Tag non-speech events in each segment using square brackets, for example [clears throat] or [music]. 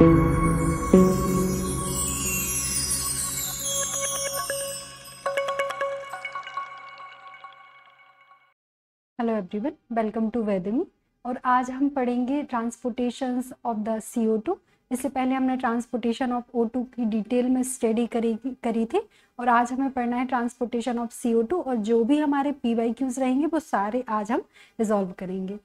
Hello everyone welcome to वेदमी और आज हम पढ़ेंगे transportation of the C O two इससे पहले हमने ट्रांसपोर्टेशन ऑफ ओ टू की डिटेल में स्टडी करी करी थी और आज हमें पढ़ना है transportation of C O two और जो भी हमारे पी वाई क्यूज रहेंगे वो सारे आज हम रिजॉल्व करेंगे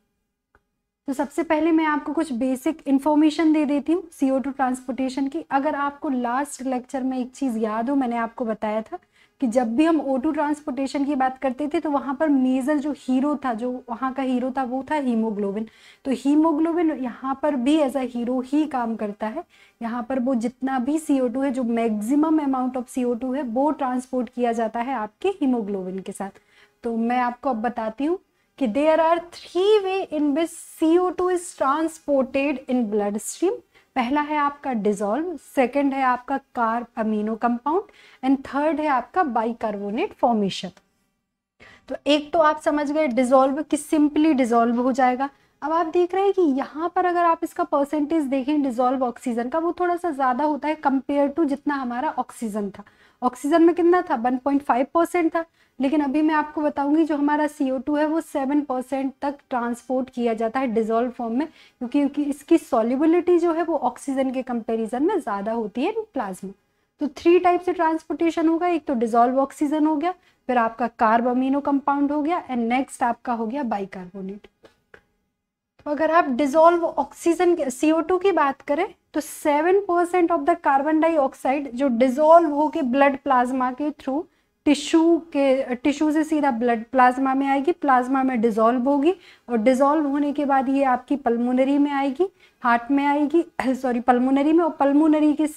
तो सबसे पहले मैं आपको कुछ बेसिक इन्फॉर्मेशन दे देती हूँ सी ओ टू ट्रांसपोर्टेशन की अगर आपको लास्ट लेक्चर में एक चीज़ याद हो मैंने आपको बताया था कि जब भी हम ओ ट्रांसपोर्टेशन की बात करते थे तो वहाँ पर मेजर जो हीरो था जो वहाँ का हीरो था वो था हीमोग्लोबिन तो हीमोग्लोबिन यहाँ पर भी एज अ हीरो ही काम करता है यहाँ पर वो जितना भी सी ओ टू है जो maximum amount of C two है वो ट्रांसपोर्ट किया जाता है आपके हीमोग्लोबिन के साथ तो मैं आपको अब बताती हूँ कि there are three way in which C O two is transported in blood stream पहला है आपका डिजोल्व सेकेंड है आपका carbamino compound and third है आपका बाइकार्बोनेट फॉर्मेशन तो एक तो आप समझ गए डिजोल्व कि सिंपली डिजोल्व हो जाएगा अब आप देख रहे हैं कि यहाँ पर अगर आप इसका परसेंटेज देखें डिजोल्व ऑक्सीजन का वो थोड़ा सा ज़्यादा होता है कंपेयर टू जितना हमारा ऑक्सीजन था ऑक्सीजन में कितना था 1.5 परसेंट था लेकिन अभी मैं आपको बताऊंगी जो हमारा सी है वो सेवन परसेंट तक ट्रांसपोर्ट किया जाता है डिजोल्व फॉर्म में क्योंकि क्योंकि इसकी सॉलिबिलिटी जो है वो ऑक्सीजन के कंपैरिजन में ज़्यादा होती है प्लाज्मा तो थ्री टाइप से ट्रांसपोर्टेशन होगा एक तो डिजोल्व ऑक्सीजन हो गया फिर आपका कार्बामीनो कंपाउंड हो गया एंड नेक्स्ट आपका हो गया बाइकार्बोनेट तो अगर आप डिजोल्व ऑक्सीजन टू की बात करें तो seven percent of the carbon dioxide जो डिजोल्व होके ब्लड प्लाज्मा के थ्रू टिश्यू के टिश्यू से सीधा ब्लड प्लाज्मा में आएगी प्लाज्मा में डिजोल्व होगी और डिजोल्व होने के बाद ये आपकी पल्मोनरी में आएगी हार्ट में आएगी [clears throat] सॉरी पल्मोनरी में और पल्मोनरी के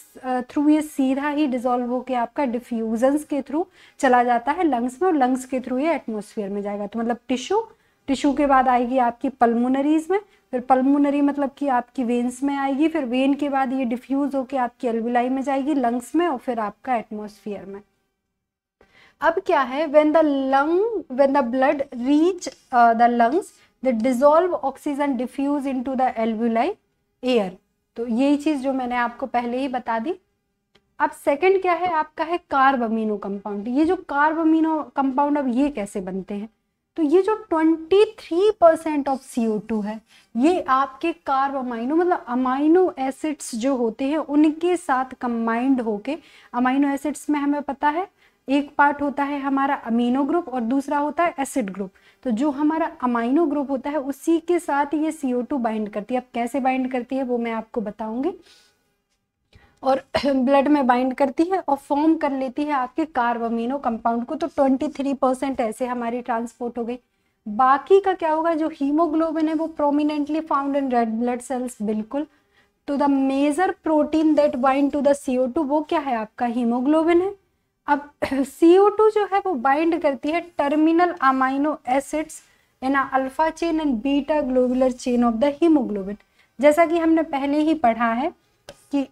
थ्रू ये सीधा ही डिजोल्व होकर आपका डिफ्यूजन्स के थ्रू चला जाता है लंग्स में और लंग्स के थ्रू ये एटमोसफियर में जाएगा तो मतलब टिश्यू टिश्यू के बाद आएगी आपकी पल्मोनरीज में फिर पल्मोनरी मतलब कि आपकी वेन्स में आएगी फिर वेन के बाद ये डिफ्यूज होकर आपकी अलविलाई में जाएगी लंग्स में और फिर आपका एटमोसफियर में अब क्या है when the lung when the blood reach the lungs the dissolve oxygen diffuse into the alveoli air तो यही चीज़ जो मैंने आपको पहले ही बता दी अब सेकंड क्या है आपका है कार्बमिनो कंपाउंड ये जो कार्बमिनो कंपाउंड अब ये कैसे बनते हैं तो ये जो 23 परसेंट ऑफ CO2 है ये आपके कार्ब अमाइनो मतलब अमाइनो एसिड्स जो होते हैं उनके साथ कंबाइंड होके अमाइनो एसिड्स में हमें पता है एक पार्ट होता है हमारा अमीनो ग्रुप और दूसरा होता है एसिड ग्रुप तो जो हमारा अमाइनो ग्रुप होता है उसी के साथ ये सीओ टू बाइंड करती है अब कैसे बाइंड करती है वो मैं आपको बताऊंगी और ब्लड [clears throat] में बाइंड करती है और फॉर्म कर लेती है आपके अमीनो कंपाउंड को तो ट्वेंटी थ्री परसेंट ऐसे हमारी ट्रांसपोर्ट हो गई बाकी का क्या होगा जो हीमोग्लोबिन है वो prominently found in red blood cells बिल्कुल तो the major protein that bind to the CO O two क्या है आपका हीमोग्लोबिन है अब CO2 [clears throat] जो है वो बाइंड करती है terminal amino acids in alpha chain and beta globular chain of the haemoglobin जैसा कि हमने पहले ही पढ़ा है कि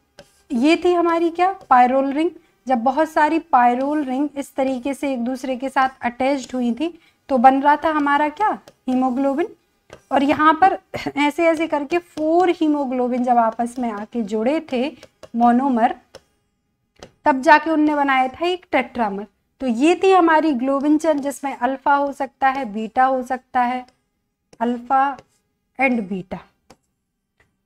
ये थी हमारी क्या पायरोल रिंग जब बहुत सारी पायरोल रिंग इस तरीके से एक दूसरे के साथ अटैच्ड हुई थी तो बन रहा था हमारा क्या हीमोग्लोबिन और यहाँ पर [clears throat] ऐसे ऐसे करके फोर हीमोग्लोबिन जब आपस में आके जुड़े थे मोनोमर तब जाके उनने बनाया था एक टेट्रामर तो ये थी हमारी ग्लोबिन चेन जिसमें अल्फा हो सकता है बीटा हो सकता है अल्फा एंड बीटा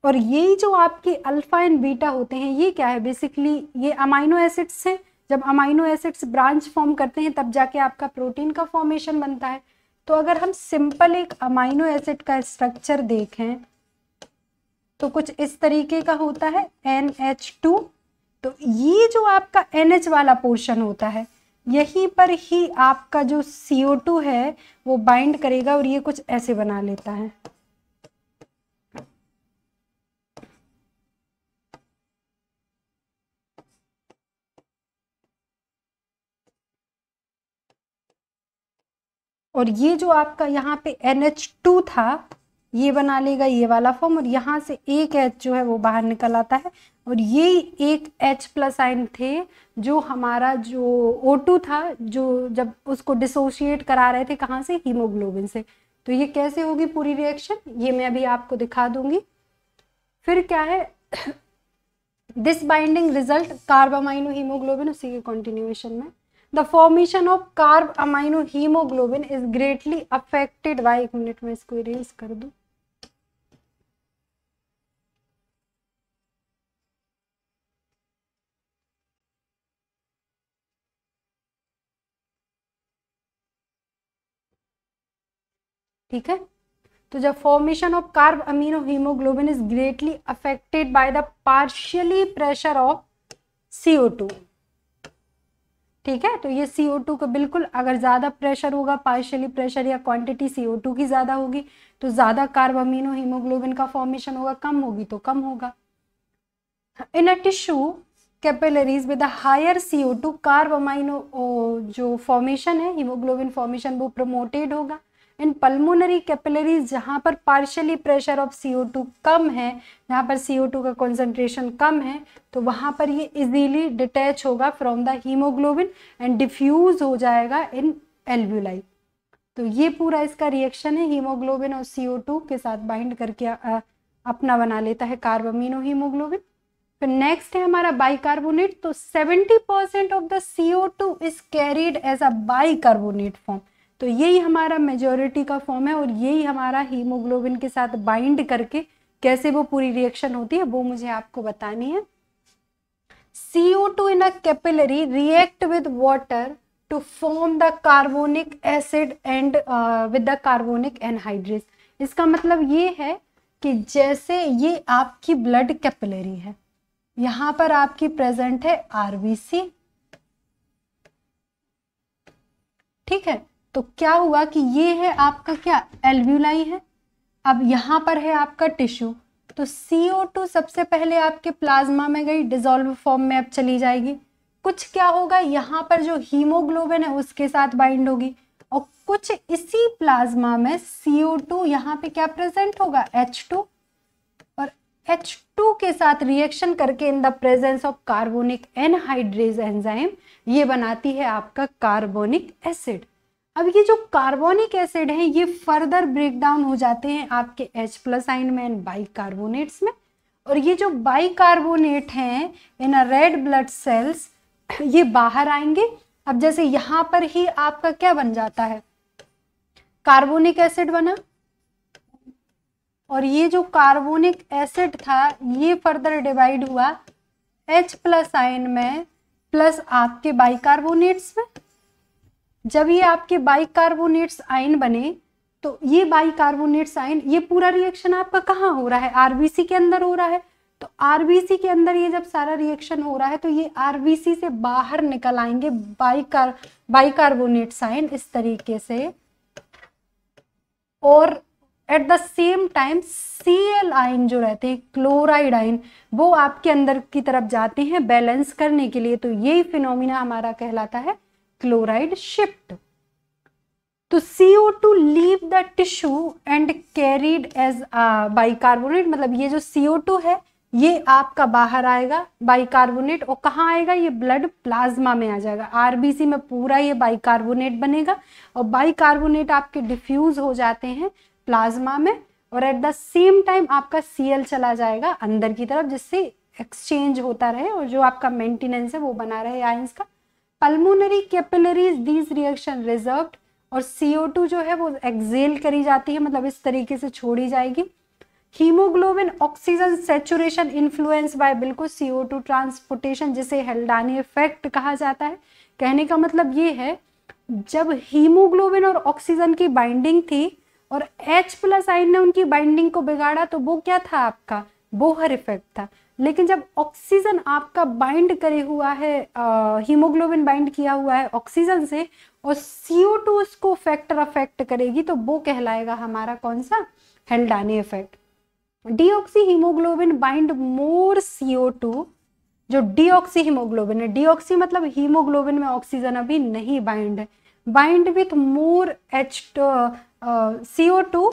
और ये जो आपके अल्फा एंड बीटा होते हैं ये क्या है बेसिकली ये अमाइनो एसिड्स हैं जब अमाइनो एसिड्स ब्रांच फॉर्म करते हैं तब जाके आपका प्रोटीन का फॉर्मेशन बनता है तो अगर हम सिंपल एक अमाइनो एसिड का स्ट्रक्चर देखें तो कुछ इस तरीके का होता है एन एच टू तो ये जो आपका एन वाला पोर्शन होता है यहीं पर ही आपका जो टू है वो बाइंड करेगा और ये कुछ ऐसे बना लेता है और ये जो आपका यहाँ पे NH2 था ये बना लेगा ये वाला फॉर्म और यहाँ से एक एच जो है वो बाहर निकल आता है और ये एक एच प्लस आइन थे जो हमारा जो ओ टू था जो जब उसको डिसोशिएट करा रहे थे कहाँ से हीमोग्लोबिन से तो ये कैसे होगी पूरी रिएक्शन ये मैं अभी आपको दिखा दूंगी फिर क्या है this binding result amino haemoglobin उसी के कॉन्टिन्यूएशन में the formation of carbamino haemoglobin is greatly affected by एक मिनट में इसको रिलीज कर दूँ ठीक है तो जब formation of carb amino haemoglobin is greatly affected by the partially pressure of C O two है तो ये सीओ टू का बिल्कुल अगर ज़्यादा प्रेशर होगा पार्शियली प्रेशर या क्वांटिटी सीओ टू की ज़्यादा होगी तो ज़्यादा कार्ब अमीनो हीमोग्लोबिन का फॉर्मेशन होगा कम होगी तो कम होगा in a tissue capillaries with higher CO two carb amino जो फॉर्मेशन है हीमोग्लोबिन फॉर्मेशन वो प्रमोटेड होगा इन पल्मोनरी कैपिलरीज जहाँ पर पार्शली प्रेशर ऑफ CO2 कम है जहाँ पर CO2 का कॉन्सेंट्रेशन कम है तो वहाँ पर ये इजीली डिटैच होगा from the haemoglobin and diffuse हो जाएगा इन एल्व्यूलाई तो ये पूरा इसका रिएक्शन है हीमोग्लोबिन और CO2 के साथ बाइंड करके आ, अपना बना लेता है कार्बामिनो हीमोग्लोबिन फिर नेक्स्ट है हमारा बाइकार्बोनेट तो 70% percent of the CO2 is carried as a bicarbonate form तो यही हमारा मेजोरिटी का फॉर्म है और यही हमारा हीमोग्लोबिन के साथ बाइंड करके कैसे वो पूरी रिएक्शन होती है वो मुझे आपको बतानी है CO2 two in capillary react with water to form the carbonic acid and uh, with the carbonic anhydrase इसका मतलब ये है कि जैसे ये आपकी ब्लड कैपिलरी है यहां पर आपकी प्रेजेंट है आरबीसी ठीक है तो क्या हुआ कि ये है आपका क्या एल्व्यूलाई है अब यहाँ पर है आपका टिश्यू तो CO2 सबसे पहले आपके प्लाज्मा में गई डिजोल्व फॉर्म में अब चली जाएगी कुछ क्या होगा यहाँ पर जो हीमोग्लोबिन है उसके साथ बाइंड होगी और कुछ इसी प्लाज्मा में CO2 टू यहाँ पे क्या प्रेजेंट होगा H2 और H2 के साथ रिएक्शन करके in the presence of carbonic anhydrase enzyme ये बनाती है आपका कार्बोनिक एसिड अब ये जो कार्बोनिक एसिड है ये फर्दर ब्रेक डाउन हो जाते हैं आपके H प्लस आइन में एंड बाई कार्बोनेट्स में और ये जो बाई कार्बोनेट है इन रेड ब्लड सेल्स ये बाहर आएंगे अब जैसे यहां पर ही आपका क्या बन जाता है कार्बोनिक एसिड बना और ये जो कार्बोनिक एसिड था ये फर्दर डिवाइड हुआ H प्लस आइन में प्लस आपके बाइकार्बोनेट्स में जब ये आपके बाइकार्बोनेट्स आयन बने तो ये बाइकार्बोनेट्स आयन ये पूरा रिएक्शन आपका कहाँ हो रहा है आरबीसी के अंदर हो रहा है तो आरबीसी के अंदर ये जब सारा रिएक्शन हो रहा है तो ये आरबीसी से बाहर निकल आएंगे बाइकार बाइकार्बोनेट साइन इस तरीके से और at the same time C L ion जो रहते हैं क्लोराइड आइन वो आपके अंदर की तरफ जाते हैं बैलेंस करने के लिए तो यही फिनोमिना हमारा कहलाता है क्लोराइड शिफ्ट तो CO2 leave the tissue and carried as bicarbonate मतलब ये जो CO2 है ये आपका बाहर आएगा बाइकार्बोनेट और कहाँ आएगा ये ब्लड प्लाज्मा में आ जाएगा आरबीसी में पूरा ये बाइकार्बोनेट बनेगा और बाइकार्बोनेट आपके डिफ्यूज हो जाते हैं प्लाज्मा में और एट द सेम टाइम आपका सीएल चला जाएगा अंदर की तरफ जिससे एक्सचेंज होता रहे और जो आपका मेंटेनेंस है वो बना रहे आयंस का pulmonary capillaries these reaction reserve और CO2 जो है वो एक्सेल करी जाती है मतलब इस तरीके से छोड़ी जाएगी haemoglobin oxygen saturation influence by बिल्कुल CO2 ट्रांसपोर्टेशन जिसे हेल्डानी इफेक्ट कहा जाता है कहने का मतलब ये है जब हीमोग्लोबिन और ऑक्सीजन की बाइंडिंग थी और H प्लस आइन ने उनकी बाइंडिंग को बिगाड़ा तो वो क्या था आपका बोहर इफेक्ट था लेकिन जब ऑक्सीजन आपका बाइंड करे हुआ है हीमोग्लोबिन बाइंड किया हुआ है ऑक्सीजन से और सीओ टू उसको फैक्टर अफेक्ट करेगी तो वो कहलाएगा हमारा कौन सा Haldane effect deoxy haemoglobin bind more CO two जो डीऑक्सी हीमोग्लोबिन है डीऑक्सी मतलब हीमोग्लोबिन में ऑक्सीजन अभी नहीं बाइंड है bind with more H CO two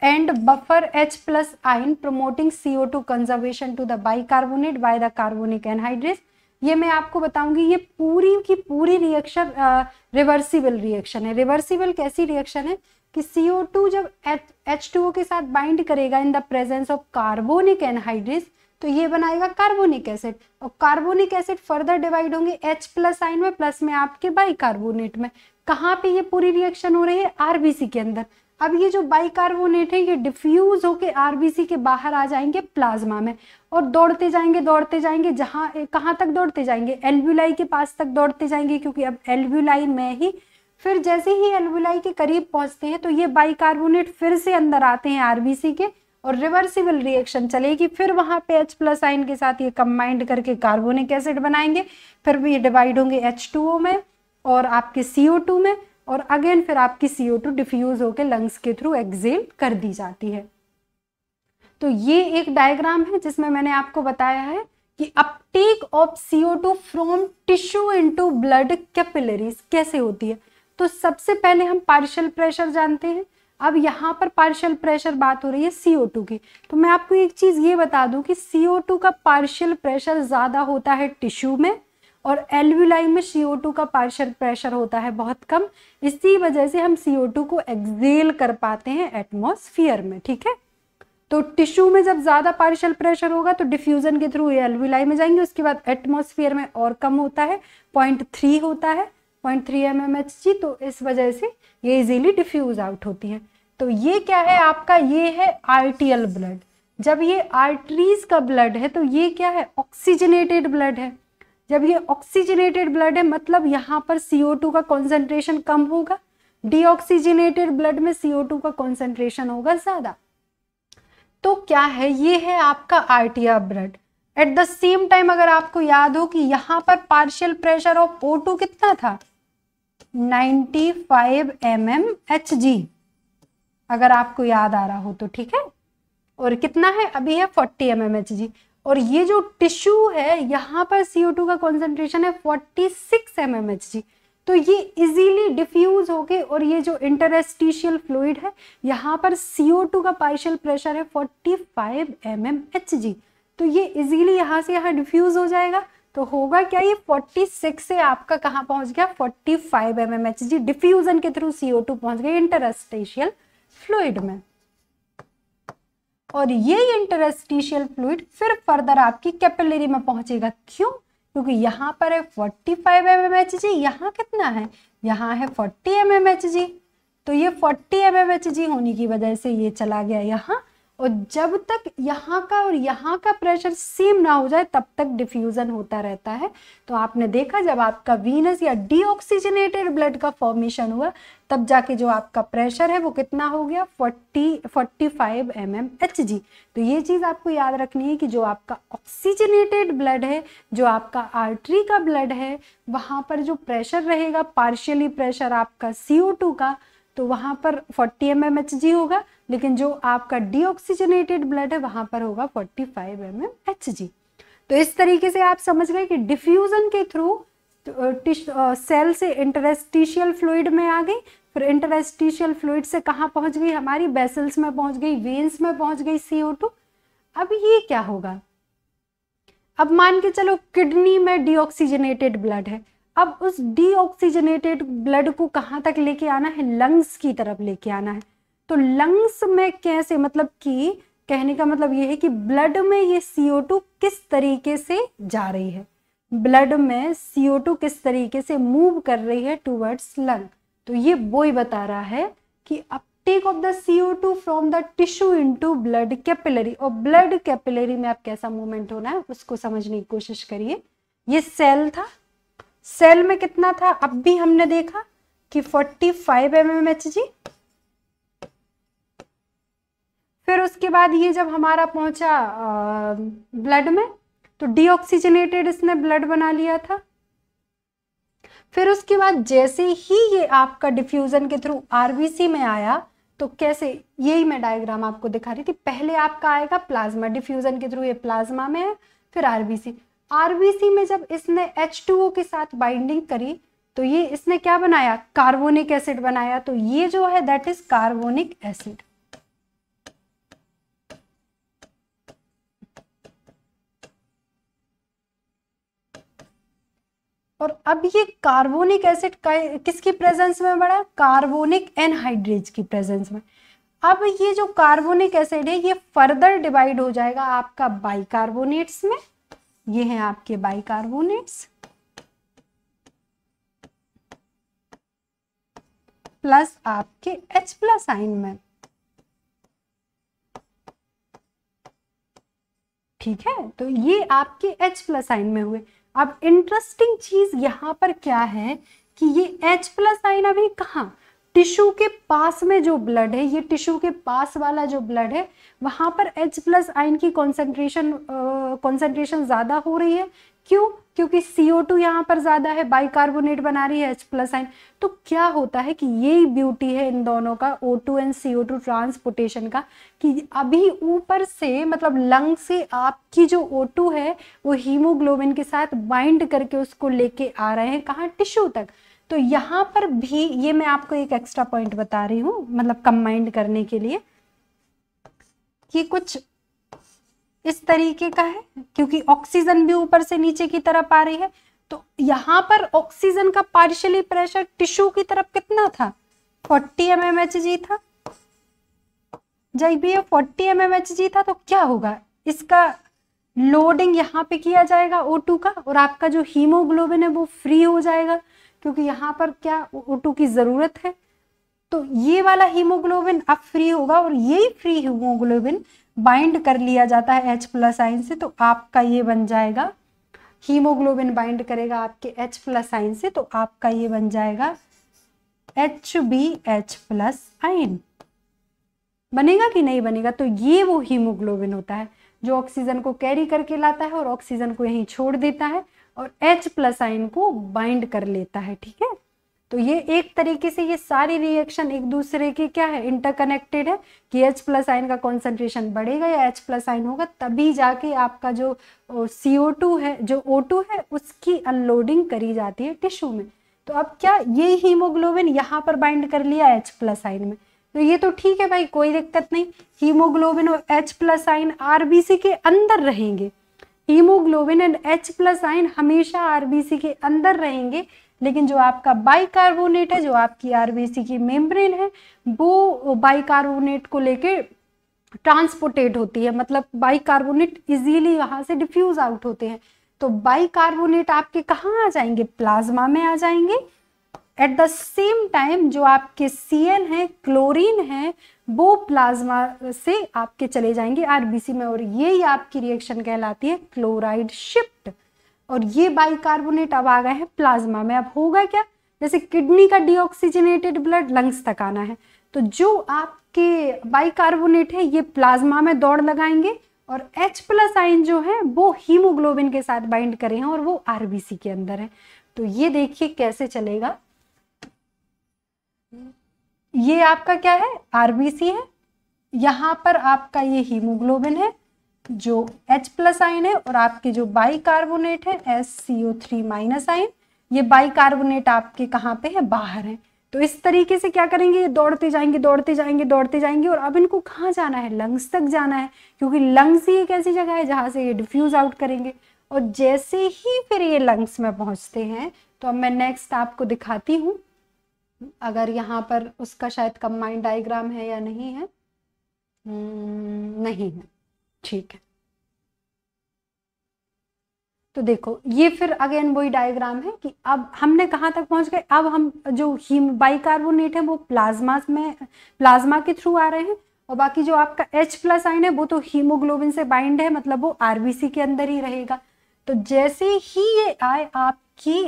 and buffer H plus ion promoting CO2 two to the bicarbonate by the carbonic anhydrase ये मैं आपको बताऊंगी ये पूरी की पूरी रिएक्शन रिवर्सिबल रिएक्शन है रिवर्सिबल कैसी रिएक्शन है कि टू जब ओ के साथ बाइंड करेगा in the presence of carbonic anhydrase तो ये बनाएगा कार्बोनिक एसिड और कार्बोनिक एसिड फर्दर डिवाइड होंगे एच प्लस आइन में प्लस में आपके बाई कार्बोनेट में कहाँ पे ये पूरी रिएक्शन हो रही है आरबीसी के अंदर अब ये जो बाइकार्बोनेट है ये डिफ्यूज होके आरबीसी के बाहर आ जाएंगे प्लाज्मा में और दौड़ते जाएंगे दौड़ते जाएंगे जहां कहां तक दौड़ते जाएंगे एल्व्यूलाई के पास तक दौड़ते जाएंगे क्योंकि अब एल्व्यूलाई में ही फिर जैसे ही एल्व्यूलाई के करीब पहुंचते हैं तो ये बाइकार्बोनेट फिर से अंदर आते हैं आरबीसी के और रिवर्सिबल रिएक्शन चलेगी फिर वहां पे एच प्लस आइन के साथ ये कंबाइंड करके कार्बोनिक एसिड बनाएंगे फिर ये डिवाइड होंगे एच में और आपके टू में और अगेन फिर आपकी सी ओ टू डिफ्यूज़ होकर लंग्स के थ्रू एक्सेल कर दी जाती है तो ये एक डायग्राम है जिसमें मैंने आपको बताया है कि uptake of C O two from tissue to blood capillaries कैसे होती है तो सबसे पहले हम पार्शियल प्रेशर जानते हैं अब यहाँ पर पार्शियल प्रेशर बात हो रही है सी ओ टू की तो मैं आपको एक चीज़ ये बता दूं कि सी ओ टू का पार्शियल प्रेशर ज़्यादा होता है टिश्यू में और एल्विलाई में सी का पार्शल प्रेशर होता है बहुत कम इसी वजह से हम सी को एक्जेल कर पाते हैं एटमोसफियर में ठीक है तो टिश्यू में जब ज़्यादा पार्शल प्रेशर होगा तो डिफ्यूजन के थ्रू एल्विलाई में जाएंगे उसके बाद एटमोसफियर में और कम होता है पॉइंट थ्री होता है point three M M H G तो इस वजह से ये इजिली डिफ्यूज आउट होती है तो ये क्या है आपका ये है आर्टियल ब्लड जब ये आर्टरीज का ब्लड है तो ये क्या है ऑक्सीजनेटेड ब्लड है जब ये ऑक्सीजनेटेड ब्लड है मतलब यहाँ पर CO2 का कॉन्सेंट्रेशन कम होगा डीऑक्सीजनेटेड ब्लड में CO2 का कॉन्सेंट्रेशन होगा ज़्यादा तो क्या है ये है आपका आरटीआर blood at the same time अगर आपको याद हो कि यहाँ पर पार्शियल प्रेशर ऑफ O2 कितना था 95 फाइव mm अगर आपको याद आ रहा हो तो ठीक है और कितना है अभी है 40 एम एम एच जी और ये जो टिश्यू है यहाँ पर CO2 का कॉन्सेंट्रेशन है 46 सिक्स mm तो ये इजीली डिफ्यूज होके और ये जो इंटरस्टिशियल फ्लूड है यहाँ पर CO2 का पार्शियल प्रेशर है 45 फाइव mm तो ये इजीली यहाँ से यहाँ डिफ्यूज हो जाएगा तो होगा क्या ये 46 से आपका कहाँ पहुँच गया 45 फाइव mm डिफ्यूजन के थ्रू CO2 पहुँच गया इंटरस्टिशियल फ्लूड में और ये इंटरस्टिशियल फ्लूड फिर फर्दर आपकी कैपिलरी में पहुंचेगा क्यों क्योंकि यहाँ पर है 45 five M M H G यहाँ कितना है यहाँ है 40 एम एम एच जी तो ये 40 एम एम एच जी होने की वजह से ये चला गया यहाँ और जब तक यहाँ का और यहाँ का प्रेशर सेम ना हो जाए तब तक डिफ्यूज़न होता रहता है तो आपने देखा जब आपका वीनस या डीऑक्सीजनेटेड ब्लड का फॉर्मेशन हुआ तब जाके जो आपका प्रेशर है वो कितना हो गया 40 45 एम एम एच जी तो ये चीज़ आपको याद रखनी है कि जो आपका ऑक्सीजनेटेड ब्लड है जो आपका आर्टरी का ब्लड है वहाँ पर जो प्रेशर रहेगा पार्शियली प्रेशर आपका सी का तो वहाँ पर 40 एम एम एच जी होगा लेकिन जो आपका डीऑक्सीजनेटेड ब्लड है वहाँ पर होगा 45 five M M H G तो इस तरीके से आप समझ गए कि डिफ्यूज़न के थ्रू तो, सेल से इंटरेस्टिशियल फ्लूड में आ गई फिर इंटरेस्टिशियल फ्लूड से कहाँ पहुँच गई हमारी बेसल्स में पहुँच गई वेन्स में पहुँच गई सी अब ये क्या होगा अब मान के चलो किडनी में डीऑक्सीजनेटेड ब्लड है अब उस डीऑक्सीजनेटेड ब्लड को कहाँ तक लेके आना है लंग्स की तरफ लेके आना है तो लंग्स में कैसे मतलब कि कहने का मतलब ये है कि ब्लड में ये टू किस तरीके से जा रही है ब्लड में CO2 किस तरीके से मूव कर रही है टूवर्ड्स लंग तो ये वो ही बता रहा है कि uptake of the CO2 from the tissue into blood capillary और ब्लड कैपिलरी में आप कैसा मूवमेंट होना है उसको समझने की कोशिश करिए ये सेल था सेल में कितना था अब भी हमने देखा कि 45 फाइव एच जी फिर उसके बाद ये जब हमारा पहुंचा ब्लड में तो डीऑक्सीजनेटेड इसने ब्लड बना लिया था फिर उसके बाद जैसे ही ये आपका डिफ्यूजन के थ्रू आरबीसी में आया तो कैसे यही मैं डायग्राम आपको दिखा रही थी पहले आपका आएगा प्लाज्मा डिफ्यूजन के थ्रू ये प्लाज्मा में है फिर आरबीसी आरबीसी में जब इसने एच के साथ बाइंडिंग करी तो ये इसने क्या बनाया कार्बोनिक एसिड बनाया तो ये जो है दैट इज कार्बोनिक एसिड और अब ये कार्बोनिक एसिड किसकी प्रेजेंस में बढ़ा कार्बोनिक एनहाइड्रेज की प्रेजेंस में अब ये जो कार्बोनिक एसिड है ये फर्दर डिवाइड हो जाएगा आपका बाइकार्बोनेट्स में ये है आपके बाइकार्बोनेट्स प्लस आपके H प्लस आइन में ठीक है तो ये आपके H प्लस आइन में हुए अब इंटरेस्टिंग चीज यहाँ पर क्या है कि ये एच प्लस आइन अभी कहाँ टिश्यू के पास में जो ब्लड है ये टिश्यू के पास वाला जो ब्लड है वहाँ पर एच प्लस आइन की कॉन्सेंट्रेशन कॉन्सेंट्रेशन ज़्यादा हो रही है क्यों क्योंकि CO2 टू यहाँ पर ज़्यादा है बाइकार्बोनेट बना रही है H प्लस आइन तो क्या होता है कि ये ब्यूटी है इन दोनों का O2 एंड टू ट्रांसपोर्टेशन का कि अभी ऊपर से मतलब लंग से आपकी जो O2 है वो हीमोग्लोबिन के साथ बाइंड करके उसको लेके आ रहे हैं कहाँ टिश्यू तक तो यहाँ पर भी ये मैं आपको एक एक्स्ट्रा पॉइंट बता रही हूँ मतलब कंबाइंड करने के लिए कि कुछ इस तरीके का है क्योंकि ऑक्सीजन भी ऊपर से नीचे की तरफ आ रही है तो यहाँ पर ऑक्सीजन का पार्शियली प्रेशर टिश्यू की तरफ कितना था 40 एम एम था जब ये 40 एम एम था तो क्या होगा इसका लोडिंग यहाँ पे किया जाएगा O2 का और आपका जो हीमोग्लोबिन है वो फ्री हो जाएगा क्योंकि यहाँ पर क्या O2 की ज़रूरत है तो ये वाला हीमोग्लोबिन अब फ्री होगा और यही फ्री हीमोग्लोबिन बाइंड कर लिया जाता है एच प्लस आइन से तो आपका ये बन जाएगा हीमोग्लोबिन बाइंड करेगा आपके एच प्लस आइन से तो आपका ये बन जाएगा एच बी एच प्लस आइन बनेगा कि नहीं बनेगा तो ये वो हीमोग्लोबिन होता है जो ऑक्सीजन को कैरी करके लाता है और ऑक्सीजन को यहीं छोड़ देता है और H प्लस आइन को बाइंड कर लेता है ठीक है तो ये एक तरीके से ये सारी रिएक्शन एक दूसरे की क्या है इंटरकनेक्टेड है कि H प्लस आइन का कॉन्सेंट्रेशन बढ़ेगा या H प्लस आइन होगा तभी जाके आपका जो CO2 है जो O2 है उसकी अनलोडिंग करी जाती है टिश्यू में तो अब क्या ये हीमोग्लोबिन यहाँ पर बाइंड कर लिया एच प्लस आइन में तो ये तो ठीक है भाई कोई दिक्कत नहीं हीमोग्लोबिन और एच प्लस आइन आरबीसी के अंदर रहेंगे हीमोग्लोबिन एंड एच प्लस आइन हमेशा आरबीसी के अंदर रहेंगे लेकिन जो आपका बाइकार्बोनेट है जो आपकी आरबीसी की मेम्ब्रेन है वो बाइकार्बोनेट को लेके ट्रांसपोर्टेड होती है मतलब बाइकार्बोनेट इजीली वहां से डिफ्यूज आउट होते हैं तो बाइकार्बोनेट आपके कहाँ आ जाएंगे प्लाज्मा में आ जाएंगे एट द सेम टाइम जो आपके सी एन है क्लोरीन है वो प्लाज्मा से आपके चले जाएंगे आरबीसी में और यही आपकी रिएक्शन कहलाती है क्लोराइड शिफ्ट और ये बाइकार्बोनेट अब आ गए हैं प्लाज्मा में अब होगा क्या जैसे किडनी का डीऑक्सीजनेटेड ब्लड लंग्स तक आना है तो जो आपके बाइकार्बोनेट है ये प्लाज्मा में दौड़ लगाएंगे और H प्लस आइन जो है वो हीमोग्लोबिन के साथ बाइंड करे हैं और वो आरबीसी के अंदर है तो ये देखिए कैसे चलेगा ये आपका क्या है आरबीसी है यहां पर आपका ये हीमोग्लोबिन है जो H प्लस आइन है और आपके जो बाई कार्बोनेट है S C O three minus ion ये बाई कार्बोनेट आपके कहाँ पे है बाहर है तो इस तरीके से क्या करेंगे ये दौड़ते जाएंगे दौड़ते जाएंगे दौड़ते जाएंगे और अब इनको कहाँ जाना है लंग्स तक जाना है क्योंकि लंग्स ही एक ऐसी जगह है जहाँ से ये डिफ्यूज आउट करेंगे और जैसे ही फिर ये लंग्स में पहुँचते हैं तो अब मैं नेक्स्ट आपको दिखाती हूँ अगर यहाँ पर उसका शायद कंबाइंड डायग्राम है या नहीं है हम्म, नहीं है ठीक है तो देखो ये फिर अगेन वही डायग्राम है कि अब हमने कहाँ तक पहुंच गए अब हम जो हीम बाइकार्बोनेट है वो प्लाज्मा में प्लाज्मा के थ्रू आ रहे हैं और बाकी जो आपका H प्लस आइन है वो तो हीमोग्लोबिन से बाइंड है मतलब वो आरबीसी के अंदर ही रहेगा तो जैसे ही ये आए आपकी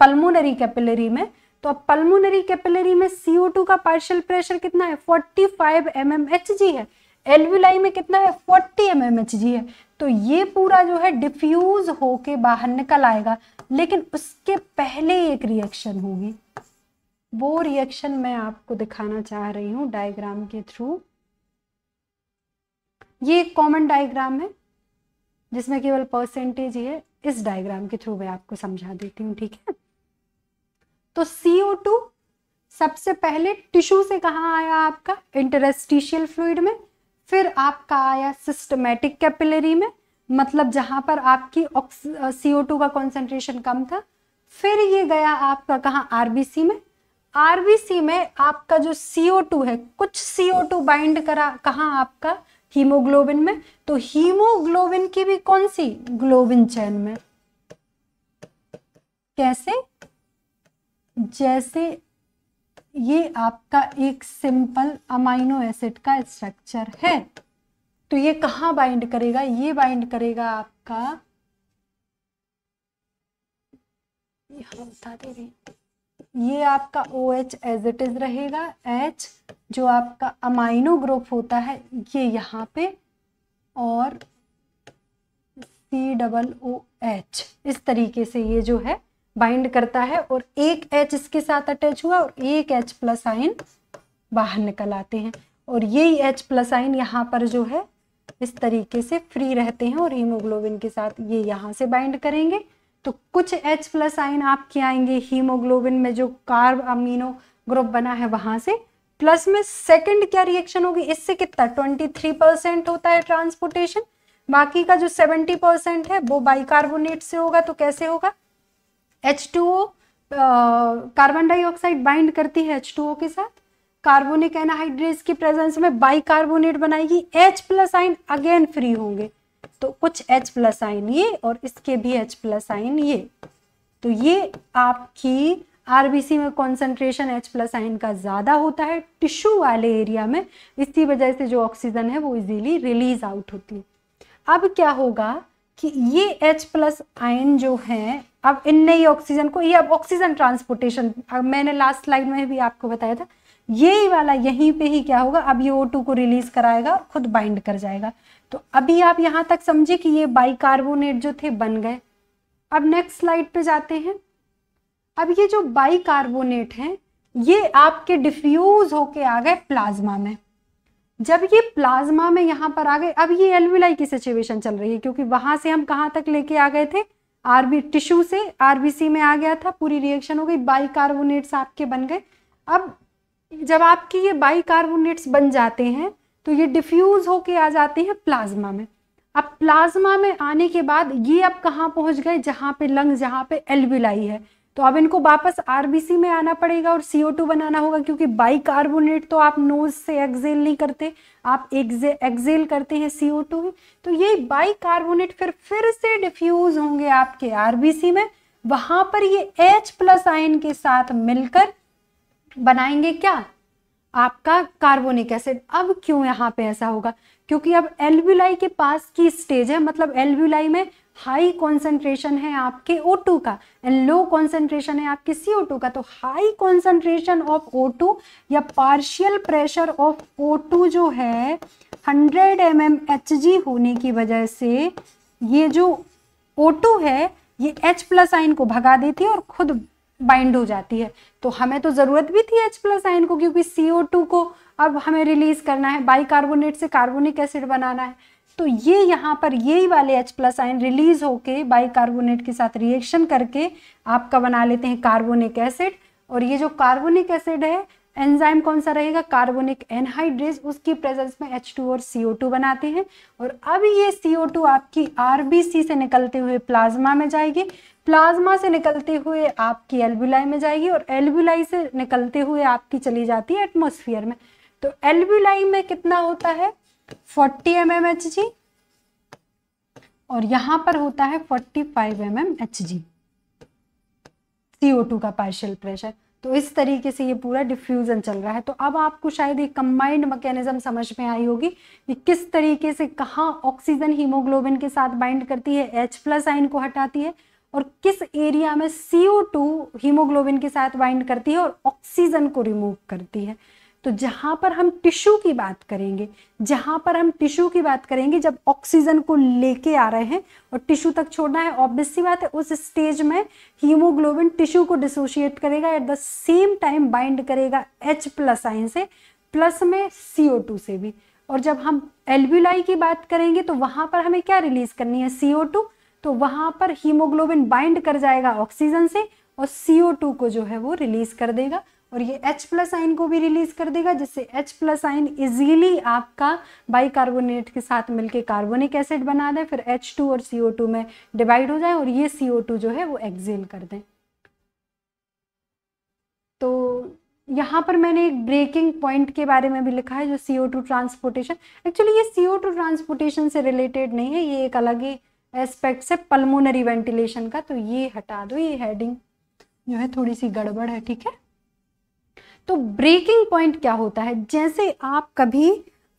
पल्मोनरी कैपिलरी में तो अब पल्मोनरी कैपिलरी में CO2 का पार्शियल प्रेशर कितना है 45 फाइव mm है एलवीलाई में कितना है 40 एम एम एच जी है तो ये पूरा जो है डिफ्यूज होके बाहर निकल आएगा लेकिन उसके पहले एक रिएक्शन होगी वो रिएक्शन मैं आपको दिखाना चाह रही हूँ डायग्राम के थ्रू ये एक कॉमन डायग्राम है जिसमें केवल परसेंटेज है इस डायग्राम के थ्रू मैं आपको समझा देती हूँ ठीक है तो CO2 सबसे पहले टिश्यू से कहाँ आया आपका इंटरस्टिशियल फ्लूड में फिर आपका आया सिस्टमेटिक कैपिलरी में मतलब जहां पर आपकी सीओ टू का कॉन्सेंट्रेशन कम था फिर ये गया आपका कहाँ आरबीसी में आरबीसी में आपका जो सीओ टू है कुछ सीओ टू बाइंड करा कहाँ आपका हीमोग्लोबिन में तो हीमोग्लोबिन की भी कौन सी ग्लोबिन चैन में कैसे जैसे ये आपका एक सिंपल अमाइनो एसिड का स्ट्रक्चर है तो ये कहाँ बाइंड करेगा ये बाइंड करेगा आपका बता दे रही ये आपका O H as it is रहेगा एच जो आपका अमाइनो ग्रुप होता है ये यहाँ पे और सी डबल ओ एच इस तरीके से ये जो है बाइंड करता है और एक एच इसके साथ अटैच हुआ और एक एच प्लस आइन बाहर निकल आते हैं और यही एच प्लस आइन यहाँ पर जो है इस तरीके से फ्री रहते हैं और हीमोग्लोबिन के साथ ये यहाँ से बाइंड करेंगे तो कुछ एच प्लस आइन आपके आएंगे हीमोग्लोबिन में जो कार्ब अमीनो ग्रुप बना है वहां से प्लस में सेकंड क्या रिएक्शन होगी इससे कितना 23 परसेंट होता है ट्रांसपोर्टेशन बाकी का जो 70 परसेंट है वो बाइकार्बोनेट से होगा तो कैसे होगा H two O carbon dioxide bind करती है एच टू ओ के साथ कार्बोनिक एनाहाइड्रेट की प्रेजेंस में बाइकार्बोनेट बनाएगी H plus ion again free होंगे तो कुछ एच प्लस आइन ये और इसके भी एच प्लस आइन ये तो ये आपकी आरबीसी में कॉन्सेंट्रेशन एच प्लस आइन का ज़्यादा होता है टिश्यू वाले एरिया में इसी वजह से जो ऑक्सीजन है वो इजीली रिलीज आउट होती है अब क्या होगा कि ये एच प्लस आइन जो है अब इनने ये ऑक्सीजन को ये अब ऑक्सीजन ट्रांसपोर्टेशन अब मैंने लास्ट स्लाइड में भी आपको बताया था यही वाला यहीं पे ही क्या होगा अब ये ओ टू को रिलीज कराएगा और खुद बाइंड कर जाएगा तो अभी आप यहाँ तक समझे कि ये बाइकार्बोनेट जो थे बन गए अब नेक्स्ट स्लाइड पे जाते हैं अब ये जो बाइकार्बोनेट हैं ये आपके डिफ्यूज होके आ गए प्लाज्मा में जब ये प्लाज्मा में यहाँ पर आ गए अब ये एल्विलाई की सिचुएशन चल रही है क्योंकि वहां से हम कहाँ तक लेके आ गए थे आरबी टिश्यू से आरबीसी में आ गया था पूरी रिएक्शन हो गई बाइकार्बोनेट्स आपके बन गए अब जब आपकी ये कार्बोनेट्स बन जाते हैं तो ये डिफ्यूज होके आ जाते हैं प्लाज्मा में अब प्लाज्मा में आने के बाद ये अब कहाँ पहुँच गए जहाँ पे लंग जहाँ पे एलविलाई है तो अब इनको वापस आरबीसी में आना पड़ेगा और सीओ टू बनाना होगा क्योंकि बाई कार्बोनेट तो आप नोज से एक्सेल नहीं करते आप एक्जे एक्सेल करते हैं सीओ टू तो ये बाई कार्बोनेट फिर फिर से डिफ्यूज होंगे आपके आरबीसी में वहां पर ये एच प्लस आयन के साथ मिलकर बनाएंगे क्या आपका कार्बोनिक एसिड अब क्यों यहाँ पे ऐसा होगा क्योंकि अब एल्व्यूलाई के पास की स्टेज है मतलब एल्व्यूलाई में हाई कॉन्सेंट्रेशन है आपके ओ टू का एंड लो कॉन्सेंट्रेशन है आपके सी ओ टू का तो high concentration of O two या partial pressure of O two जो है hundred M M H G होने की वजह से ये जो ओ टू है ये H प्लस आइन को भगा देती है और खुद बाइंड हो जाती है तो हमें तो ज़रूरत भी थी H प्लस आइन को क्योंकि CO2 को अब हमें रिलीज करना है बाई कार्बोनेट से कार्बोनिक एसिड बनाना है तो ये यहाँ पर यही वाले H प्लस आइन रिलीज होके बाई कार्बोनेट के साथ रिएक्शन करके आपका बना लेते हैं कार्बोनिक एसिड और ये जो कार्बोनिक एसिड है एंजाइम कौन सा रहेगा कार्बोनिक एनहाइड्रेज उसकी प्रेजेंस में H2 और CO2 बनाते हैं और अब ये CO2 आपकी RBC से निकलते हुए प्लाज्मा में जाएगी प्लाज्मा से निकलते हुए आपकी एल्बुलाई में जाएगी और एल्बुलाई से निकलते हुए आपकी चली जाती है एटमोस्फियर में तो एल्बुलाई में कितना होता है forty M M H G और यहां पर होता है forty five M M H G CO two का पार्शियल प्रेशर तो इस तरीके से ये पूरा डिफ्यूज़न चल रहा है तो अब आपको शायद एक कंबाइंड मैकेनिज्म समझ में आई होगी कि किस तरीके से कहाँ ऑक्सीजन हीमोग्लोबिन के साथ बाइंड करती है एच प्लस आइन को हटाती है और किस एरिया में सीओ टू हीमोग्लोबिन के साथ बाइंड करती है और ऑक्सीजन को रिमूव करती है तो जहां पर हम टिश्यू की बात करेंगे जहां पर हम टिश्यू की बात करेंगे जब ऑक्सीजन को लेके आ रहे हैं और टिश्यू तक छोड़ना है ऑब्वियस सी बात है उस स्टेज में हीमोग्लोबिन टिश्यू को डिसोशिएट करेगा at the same time bind करेगा एच प्लस आइन से प्लस में सीओ टू से भी और जब हम एल्ब्यूलाई की बात करेंगे तो वहां पर हमें क्या रिलीज करनी है सीओ टू तो वहां पर हीमोग्लोबिन बाइंड कर जाएगा ऑक्सीजन से और सीओ टू को जो है वो रिलीज कर देगा और ये H प्लस आइन को भी रिलीज कर देगा जिससे H प्लस आइन इजीली आपका बाइकार्बोनेट के साथ मिलके कार्बोनिक एसिड बना दें फिर H2 और CO2 में डिवाइड हो जाए और ये CO2 जो है वो एक्जेल कर दें तो यहाँ पर मैंने एक ब्रेकिंग पॉइंट के बारे में भी लिखा है जो C O two transportation actually ये CO2 टू ट्रांसपोर्टेशन से रिलेटेड नहीं है ये एक अलग ही एस्पेक्ट से पलमोनरी वेंटिलेशन का तो ये हटा दो ये हेडिंग जो है थोड़ी सी गड़बड़ है ठीक है तो ब्रेकिंग पॉइंट क्या होता है जैसे आप कभी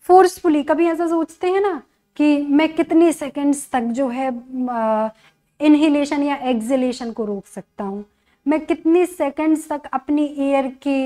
फोर्सफुली कभी ऐसा सोचते हैं ना कि मैं कितने सेकंड्स तक जो है इनहेलेशन या एक्जिलेशन को रोक सकता हूँ मैं कितने सेकंड्स तक अपनी एयर की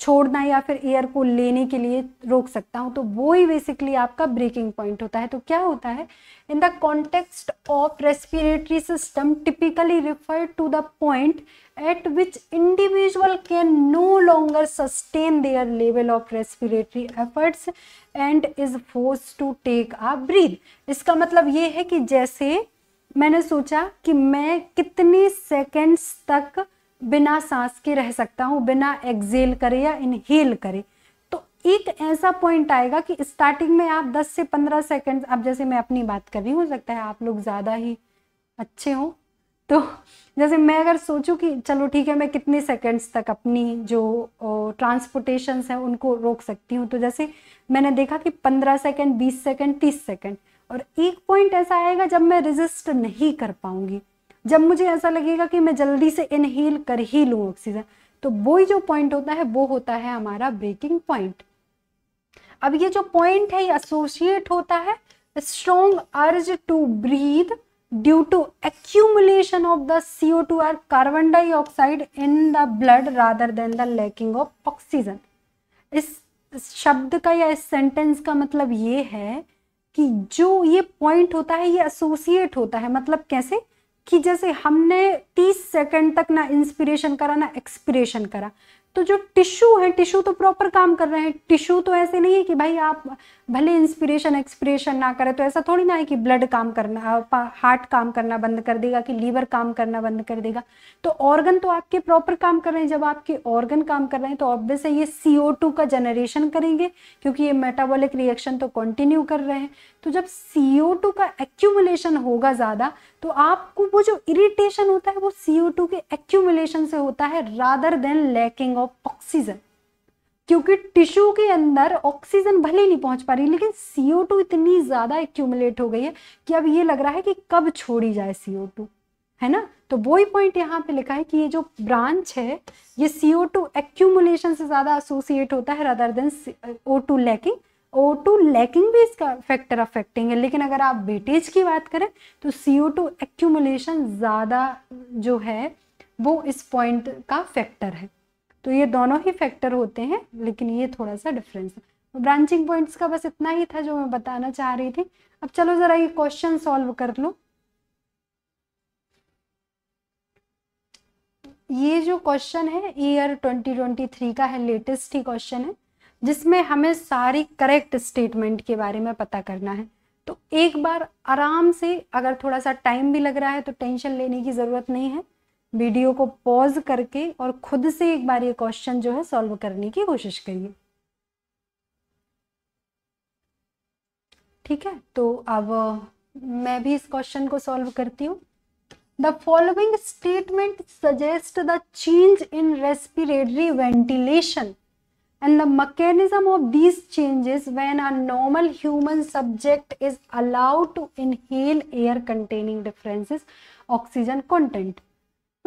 छोड़ना या फिर एयर को लेने के लिए रोक सकता हूँ तो वो ही बेसिकली आपका ब्रेकिंग पॉइंट होता है तो क्या होता है in the context of respiratory system typically refer to the point at which individual can no longer sustain their level of respiratory efforts and is force to take a breath इसका मतलब ये है कि जैसे मैंने सोचा कि मैं कितने सेकेंड्स तक बिना सांस के रह सकता हूँ बिना एक्जेल करे या इनहेल करे तो एक ऐसा पॉइंट आएगा कि स्टार्टिंग में आप 10 से 15 सेकंड अब जैसे मैं अपनी बात कर रही हूँ हो सकता है आप लोग ज़्यादा ही अच्छे हों तो जैसे मैं अगर सोचूं कि चलो ठीक है मैं कितने सेकंड्स तक अपनी जो ट्रांसपोर्टेशन है उनको रोक सकती हूँ तो जैसे मैंने देखा कि पंद्रह सेकेंड बीस सेकेंड तीस सेकेंड और एक पॉइंट ऐसा आएगा जब मैं रजिस्ट नहीं कर पाऊंगी जब मुझे ऐसा लगेगा कि मैं जल्दी से इनहेल कर ही लूँ ऑक्सीजन तो वो ही जो पॉइंट होता है वो होता है हमारा ब्रेकिंग पॉइंट अब ये जो पॉइंट है ये एसोसिएट होता है strong urge to breathe due to accumulation of the CO two or carbon dioxide in the blood rather than the lacking of oxygen इस शब्द का या इस सेंटेंस का मतलब ये है कि जो ये पॉइंट होता है ये एसोसिएट होता है मतलब कैसे कि जैसे हमने 30 सेकंड तक ना इंस्पिरेशन करा ना एक्सपिरेशन करा तो जो टिश्यू है टिश्यू तो प्रॉपर काम कर रहे हैं टिश्यू तो ऐसे नहीं है कि भाई आप भले इंस्पिरेशन एक्सपिरेशन ना करे तो ऐसा थोड़ी ना है कि ब्लड काम करना हार्ट काम करना बंद कर देगा कि लीवर काम करना बंद कर देगा तो ऑर्गन तो आपके प्रॉपर काम कर रहे हैं जब आपके ऑर्गन काम कर रहे हैं तो ऑब्वियस है ये टू का जनरेशन करेंगे क्योंकि ये मेटाबॉलिक रिएक्शन तो कंटिन्यू कर रहे हैं तो जब टू का एक्यूमुलेशन होगा ज़्यादा तो आपको वो जो इरिटेशन होता है वो टू के एक्यूमुलेशन से होता है rather than lacking of oxygen क्योंकि टिश्यू के अंदर ऑक्सीजन भले ही नहीं पहुंच पा रही लेकिन सीओ टू इतनी ज़्यादा एक्यूमुलेट हो गई है कि अब ये लग रहा है कि कब छोड़ी जाए सीओ टू है ना तो वो ही पॉइंट यहाँ पे लिखा है कि ये जो ब्रांच है ये सीओ टू एक्यूमुलेशन से ज़्यादा एसोसिएट होता है rather than O two lacking O two lacking भी इसका फैक्टर अफेक्टिंग है लेकिन अगर आप वेटेज की बात करें तो सीओ टू एक्यूमुलेशन ज़्यादा जो है वो इस पॉइंट का फैक्टर है तो ये दोनों ही फैक्टर होते हैं लेकिन ये थोड़ा सा डिफरेंस है ब्रांचिंग तो पॉइंट्स का बस इतना ही था जो मैं बताना चाह रही थी अब चलो ज़रा ये क्वेश्चन सॉल्व कर लो ये जो क्वेश्चन है ईयर 2023 का है लेटेस्ट ही क्वेश्चन है जिसमें हमें सारी करेक्ट स्टेटमेंट के बारे में पता करना है तो एक बार आराम से अगर थोड़ा सा टाइम भी लग रहा है तो टेंशन लेने की ज़रूरत नहीं है वीडियो को पॉज करके और खुद से एक बार ये क्वेश्चन जो है सॉल्व करने की कोशिश करिए ठीक है तो अब मैं भी इस क्वेश्चन को सॉल्व करती हूँ the following statement suggest the change in respiratory ventilation and the mechanism of these changes when a normal human subject is allowed to inhale air containing differences oxygen content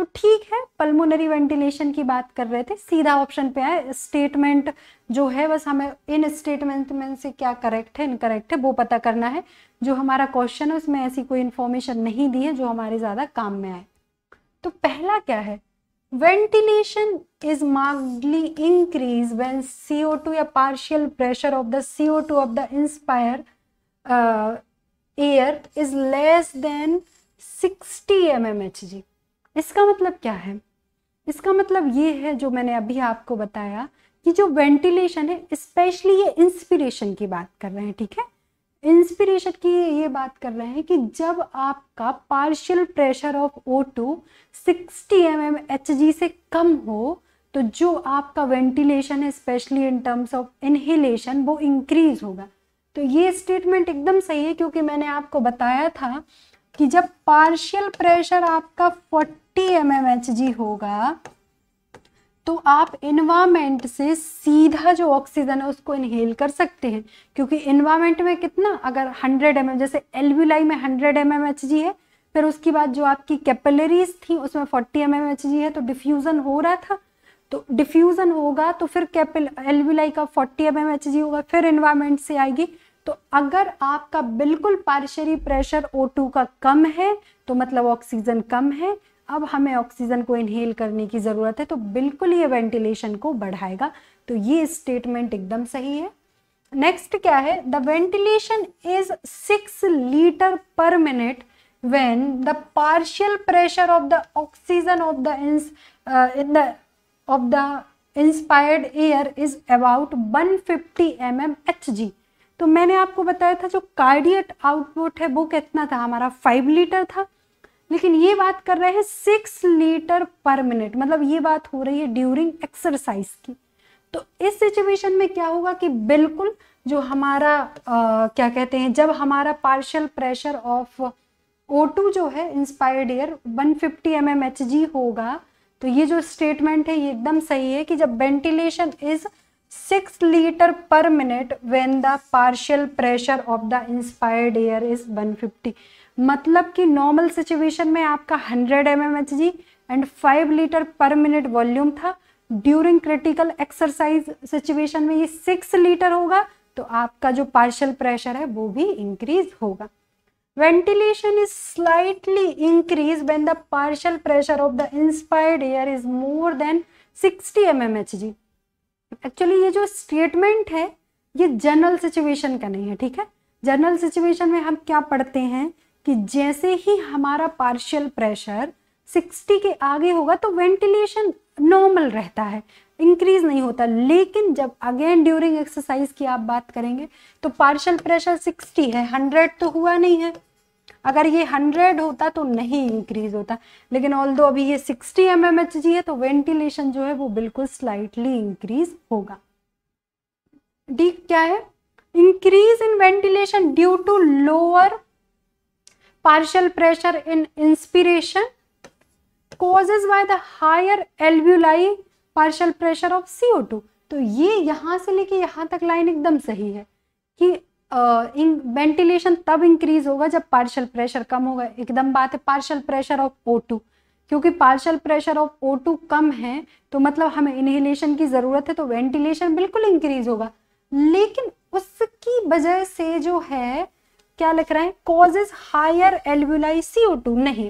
तो ठीक है pulmonary ventilation की बात कर रहे थे सीधा option पे आए स्टेटमेंट जो है बस हमें इन स्टेटमेंट में से क्या करेक्ट है इनकरेक्ट है वो पता करना है जो हमारा क्वेश्चन है उसमें ऐसी कोई इन्फॉर्मेशन नहीं दी है जो हमारे ज़्यादा काम में आए तो पहला क्या है ventilation is markedly increase when C O two या partial pressure of the C O two of the inspire air is less than sixty M M H G इसका मतलब क्या है इसका मतलब ये है जो मैंने अभी आपको बताया कि जो वेंटिलेशन है स्पेशली ये इंस्पिरेशन की बात कर रहे हैं ठीक है इंस्पिरेशन की ये बात कर रहे हैं कि जब आपका partial pressure of O two sixty M M H G से कम हो तो जो आपका वेंटिलेशन है specially in terms of inhalation वो इंक्रीज होगा तो ये स्टेटमेंट एकदम सही है क्योंकि मैंने आपको बताया था कि जब पार्शियल प्रेशर आपका 50 एम होगा तो आप इन्वामेंट से सीधा जो ऑक्सीजन है उसको इनहेल कर सकते हैं क्योंकि इन्वामेंट में कितना अगर 100 एम जैसे एलवीलाई में 100 एम है फिर उसके बाद जो आपकी कैपेलरीज थी उसमें 40 एम है तो डिफ्यूज़न हो रहा था तो डिफ्यूज़न होगा तो फिर कैपिल एलवीलाई का 40 एम होगा फिर इन्वामेंट से आएगी तो अगर आपका बिल्कुल पार्शरी प्रेशर O2 का कम है तो मतलब ऑक्सीजन कम है अब हमें ऑक्सीजन को इनहेल करने की ज़रूरत है तो बिल्कुल ये वेंटिलेशन को बढ़ाएगा तो ये स्टेटमेंट एकदम सही है नेक्स्ट क्या है the ventilation is six litre per minute when the partial pressure of the oxygen of the ins uh, the the of the inspired air is about 150 mm Hg तो मैंने आपको बताया था जो कार्डियट आउटपुट है वो कितना था हमारा 5 लीटर था लेकिन ये बात कर रहे हैं सिक्स लीटर पर मिनट मतलब ये बात हो रही है ड्यूरिंग एक्सरसाइज की तो इस सिचुएशन में क्या होगा कि बिल्कुल जो हमारा आ, क्या कहते हैं जब हमारा पार्शियल प्रेशर ऑफ O2 जो है इंस्पायर्ड एयर 150 फिफ्टी mm होगा तो ये जो स्टेटमेंट है ये एकदम सही है कि जब ventilation is six litre per minute when the partial pressure of the inspired air is 150 मतलब कि नॉर्मल सिचुएशन में आपका 100 M M H G and 5 litre per minute volume था ड्यूरिंग क्रिटिकल एक्सरसाइज सिचुएशन में ये 6 लीटर होगा तो आपका जो पार्शल प्रेशर है वो भी इंक्रीज होगा ventilation is slightly increased when the partial pressure of the inspired air is more than 60 M actually ये जो स्टेटमेंट है ये जनरल सिचुएशन का नहीं है ठीक है जनरल सिचुएशन में हम क्या पढ़ते हैं कि जैसे ही हमारा पार्शियल प्रेशर 60 के आगे होगा तो वेंटिलेशन नॉर्मल रहता है इंक्रीज नहीं होता लेकिन जब अगेन ड्यूरिंग एक्सरसाइज की आप बात करेंगे तो पार्शियल प्रेशर 60 है 100 तो हुआ नहीं है अगर ये 100 होता तो नहीं इंक्रीज होता लेकिन ऑल दो अभी ये 60 एम एम एच जी है तो वेंटिलेशन जो है वो बिल्कुल स्लाइटली इंक्रीज होगा डी क्या है increase in ventilation due to lower partial pressure in inspiration causes by the higher alveoli partial pressure of CO2 तो ये यहाँ से लेके यहाँ तक लाइन एकदम सही है कि वेंटिलेशन uh, तब इंक्रीज होगा जब पार्शल प्रेशर कम होगा एकदम बात है partial pressure of O two क्योंकि partial pressure of O two कम है तो मतलब हमें इनहेलेशन की ज़रूरत है तो वेंटिलेशन बिल्कुल इंक्रीज होगा लेकिन उसकी वजह से जो है क्या लिख रहे हैं causes higher alveoli C O two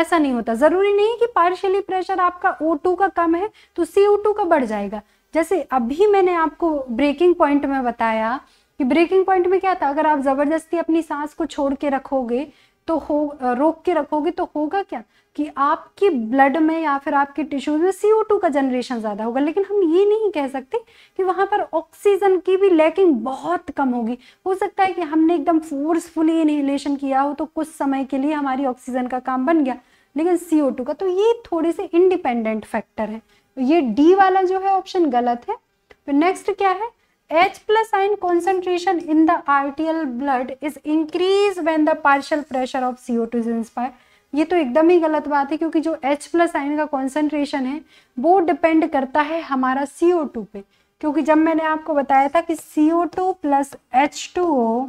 ऐसा नहीं होता जरूरी नहीं कि पार्शियली प्रेशर आपका O2 का कम है तो CO2 का बढ़ जाएगा जैसे अभी मैंने आपको ब्रेकिंग पॉइंट में बताया कि ब्रेकिंग पॉइंट में क्या था अगर आप जबरदस्ती अपनी सांस को छोड़ के रखोगे तो हो रोक के रखोगे तो होगा क्या कि आपकी ब्लड में या फिर आपके टिश्यूज में सी टू का जनरेशन ज़्यादा होगा लेकिन हम ये नहीं कह सकते कि वहाँ पर ऑक्सीजन की भी लैकिंग बहुत कम होगी हो सकता है कि हमने एकदम फोर्सफुली इनहेलेशन किया हो तो कुछ समय के लिए हमारी ऑक्सीजन का काम बन गया लेकिन सी टू का तो ये थोड़े से इंडिपेंडेंट फैक्टर है ये डी वाला जो है ऑप्शन गलत है फिर नेक्स्ट क्या है H plus ion concentration in the arterial blood is increased when the partial pressure of CO2 is inspired. ये तो एकदम ही गलत बात है क्योंकि जो H प्लस आइन का कॉन्सेंट्रेशन है वो डिपेंड करता है हमारा CO2 पे क्योंकि जब मैंने आपको बताया था कि CO2 प्लस ओ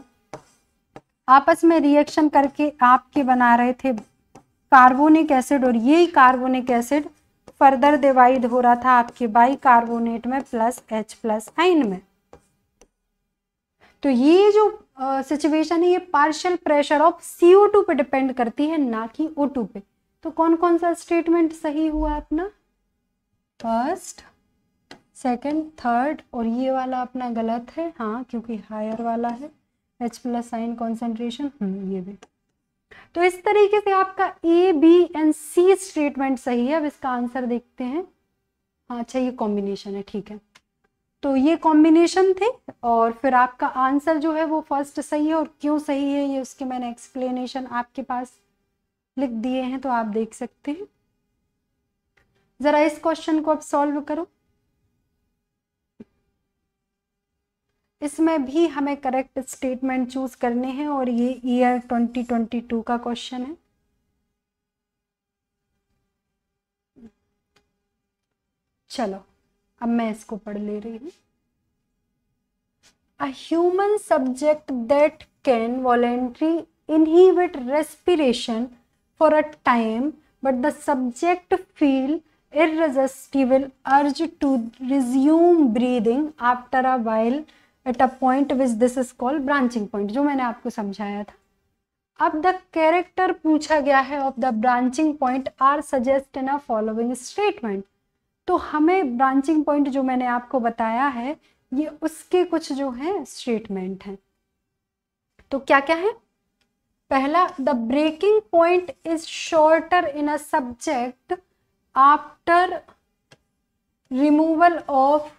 आपस में रिएक्शन करके आपके बना रहे थे कार्बोनिक एसिड और ये कार्बोनिक एसिड फर्दर डिवाइड हो रहा था आपके बाई कार्बोनेट में प्लस एच प्लस आइन में तो ये जो सिचुएशन है ये partial pressure of C O two पर डिपेंड करती है ना कि ओ टू पे तो कौन कौन सा स्टेटमेंट सही हुआ अपना फर्स्ट सेकंड थर्ड और ये वाला अपना गलत है हाँ क्योंकि हायर वाला है एच प्लस साइन कॉन्सेंट्रेशन ये भी तो इस तरीके से आपका A B and C statement सही है अब इसका आंसर देखते हैं हाँ अच्छा ये कॉम्बिनेशन है ठीक है तो ये कॉम्बिनेशन थे और फिर आपका आंसर जो है वो फर्स्ट सही है और क्यों सही है ये उसके मैंने एक्सप्लेनेशन आपके पास लिख दिए हैं तो आप देख सकते हैं ज़रा इस क्वेश्चन को आप सॉल्व करो इसमें भी हमें करेक्ट स्टेटमेंट चूज करने हैं और ये ईयर 2022 का क्वेश्चन है चलो अब मैं इसको पढ़ ले रही हूँ a human subject that can voluntary inhibit respiration for a time but the subject feel irresistible urge to resume breathing after a while at a point which this is called branching point जो मैंने आपको समझाया था अब the character पूछा गया है of the branching point are suggest in a following statement तो हमें ब्रांचिंग पॉइंट जो मैंने आपको बताया है ये उसके कुछ जो है स्टेटमेंट हैं तो क्या क्या है पहला the breaking point is shorter in a subject after removal of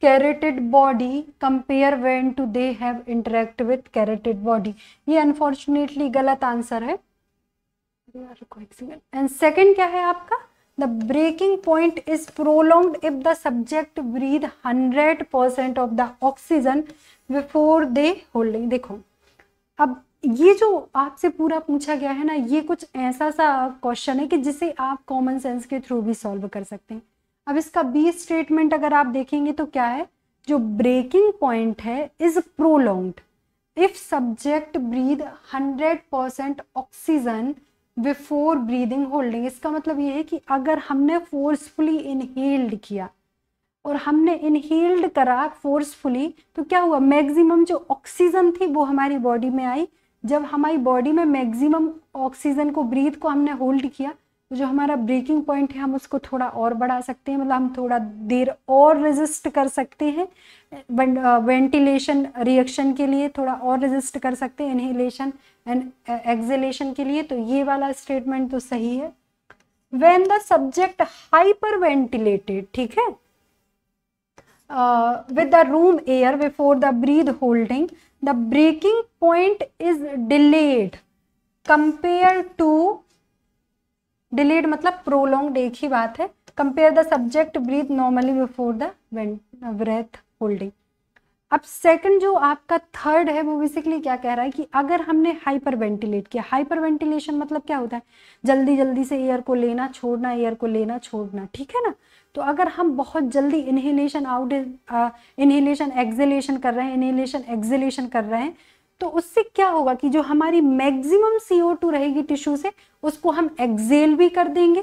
carotid body compare when to they have interact with carotid body ये अनफॉर्चुनेटली गलत आंसर है एंड सेकेंड क्या है आपका breaking point is prolonged if the subject breathe hundred 100% of the oxygen before they holding देखो अब ये जो आपसे पूरा पूछा गया है ना ये कुछ ऐसा सा क्वेश्चन है कि जिसे आप कॉमन सेंस के थ्रू भी सॉल्व कर सकते हैं अब इसका बी स्टेटमेंट अगर आप देखेंगे तो क्या है जो ब्रेकिंग पॉइंट है is prolonged if subject breathe 100% oxygen before breathing holding इसका मतलब ये है कि अगर हमने फोर्सफुली इनहेल्ड किया और हमने इनहेल्ड करा फोर्सफुली तो क्या हुआ मैक्सिमम जो ऑक्सीजन थी वो हमारी बॉडी में आई जब हमारी बॉडी में मैक्सिमम ऑक्सीजन को ब्रीथ को हमने होल्ड किया तो जो हमारा ब्रेकिंग पॉइंट है हम उसको थोड़ा और बढ़ा सकते हैं मतलब हम थोड़ा देर और रेजिस्ट कर सकते हैं वेंटिलेशन रिएक्शन uh, के लिए थोड़ा और रेजिस्ट कर सकते हैं इनहेलेशन एंड एक्जलेशन uh, के लिए तो ये वाला स्टेटमेंट तो सही है when the subject hyperventilated ठीक है with the room air before the breathe holding the breaking point is delayed compare to delayed मतलब प्रोलोंगड एक ही बात है compare the subject breathe normally before the breath holding अब second जो आपका थर्ड है वो बेसिकली क्या कह रहा है कि अगर हमने हाइपर वेंटिलेट किया हाइपर वेंटिलेशन मतलब क्या होता है जल्दी जल्दी से एयर को लेना छोड़ना एयर को लेना छोड़ना ठीक है ना तो अगर हम बहुत जल्दी इनहेलेशन आउट इनहेलेशन एक्जेलेशन कर रहे हैं इनहेलेशन एक्जेलेशन कर रहे हैं तो उससे क्या होगा कि जो हमारी मैक्सिमम सीओ टू रहेगी टिश्यू से उसको हम एक्जेल भी कर देंगे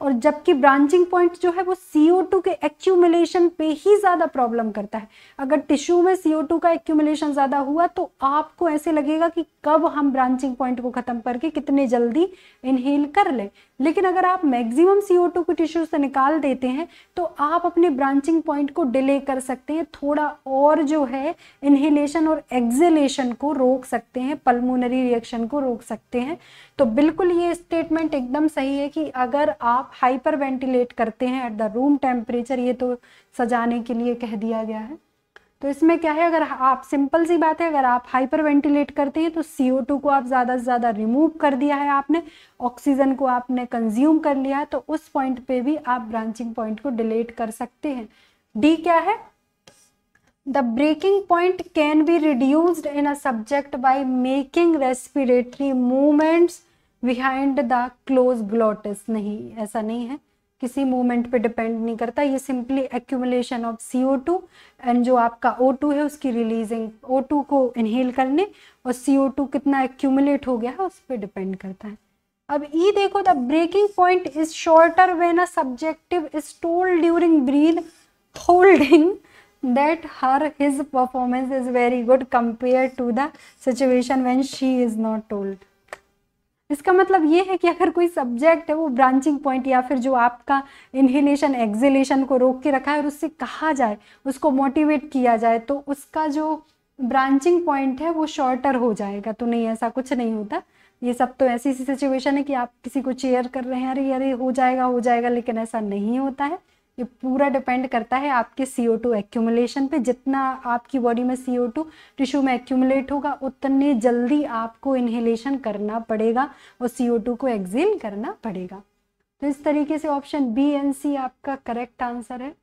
और जबकि ब्रांचिंग पॉइंट जो है वो CO2 के एक्यूमुलेशन पे ही ज़्यादा प्रॉब्लम करता है अगर टिश्यू में CO2 का एक्यूमुलेशन ज़्यादा हुआ तो आपको ऐसे लगेगा कि कब हम ब्रांचिंग पॉइंट को ख़त्म करके कितने जल्दी इनहेल कर लें लेकिन अगर आप मैक्सिमम टू को टिश्यू से निकाल देते हैं तो आप अपने ब्रांचिंग पॉइंट को डिले कर सकते हैं थोड़ा और जो है इनहेलेशन और एक्जेलेशन को रोक सकते हैं पल्मोनरी रिएक्शन को रोक सकते हैं तो बिल्कुल ये स्टेटमेंट एकदम सही है कि अगर आप हाइपर वेंटिलेट करते हैं एट द रूम टेम्परेचर ये तो सजाने के लिए कह दिया गया है तो इसमें क्या है अगर आप सिंपल सी बात है अगर आप हाइपर वेंटिलेट करते हैं तो सी को आप ज़्यादा से ज़्यादा रिमूव कर दिया है आपने ऑक्सीजन को आपने कंज्यूम कर लिया है तो उस पॉइंट पे भी आप ब्रांचिंग पॉइंट को डिलेट कर सकते हैं डी क्या है the breaking point can be reduce in a subject by making respiratory movements behind the close glottis नहीं ऐसा नहीं है किसी मोमेंट पे डिपेंड नहीं करता ये simply accumulation of C O two and जो आपका ओ टू है उसकी रिलीजिंग ओ टू को इनहेल करने और सी ओ टू कितना एक्यूमुलेट हो गया है उस पर डिपेंड करता है अब ई देखो the breaking point is shorter when a subjective is told during breathe holding that her his performance is very good compare to the situation when she is not told इसका मतलब ये है कि अगर कोई सब्जेक्ट है वो ब्रांचिंग पॉइंट या फिर जो आपका इन्हीलेशन एक्जिलेशन को रोक के रखा है और उससे कहा जाए उसको मोटिवेट किया जाए तो उसका जो ब्रांचिंग पॉइंट है वो शॉर्टर हो जाएगा तो नहीं ऐसा कुछ नहीं होता ये सब तो ऐसी सिचुएशन है कि आप किसी को चेयर कर रहे हैं अरे अरे हो जाएगा हो जाएगा लेकिन ऐसा नहीं होता है ये पूरा डिपेंड करता है आपके सी ओ टू एक्यूमुलेशन पे जितना आपकी बॉडी में सी ओ टू टिश्यू में एक्यूमुलेट होगा उतने जल्दी आपको इन्हेलेशन करना पड़ेगा और सी ओ टू को एक्जेल करना पड़ेगा तो इस तरीके से ऑप्शन बी एंड सी आपका करेक्ट आंसर है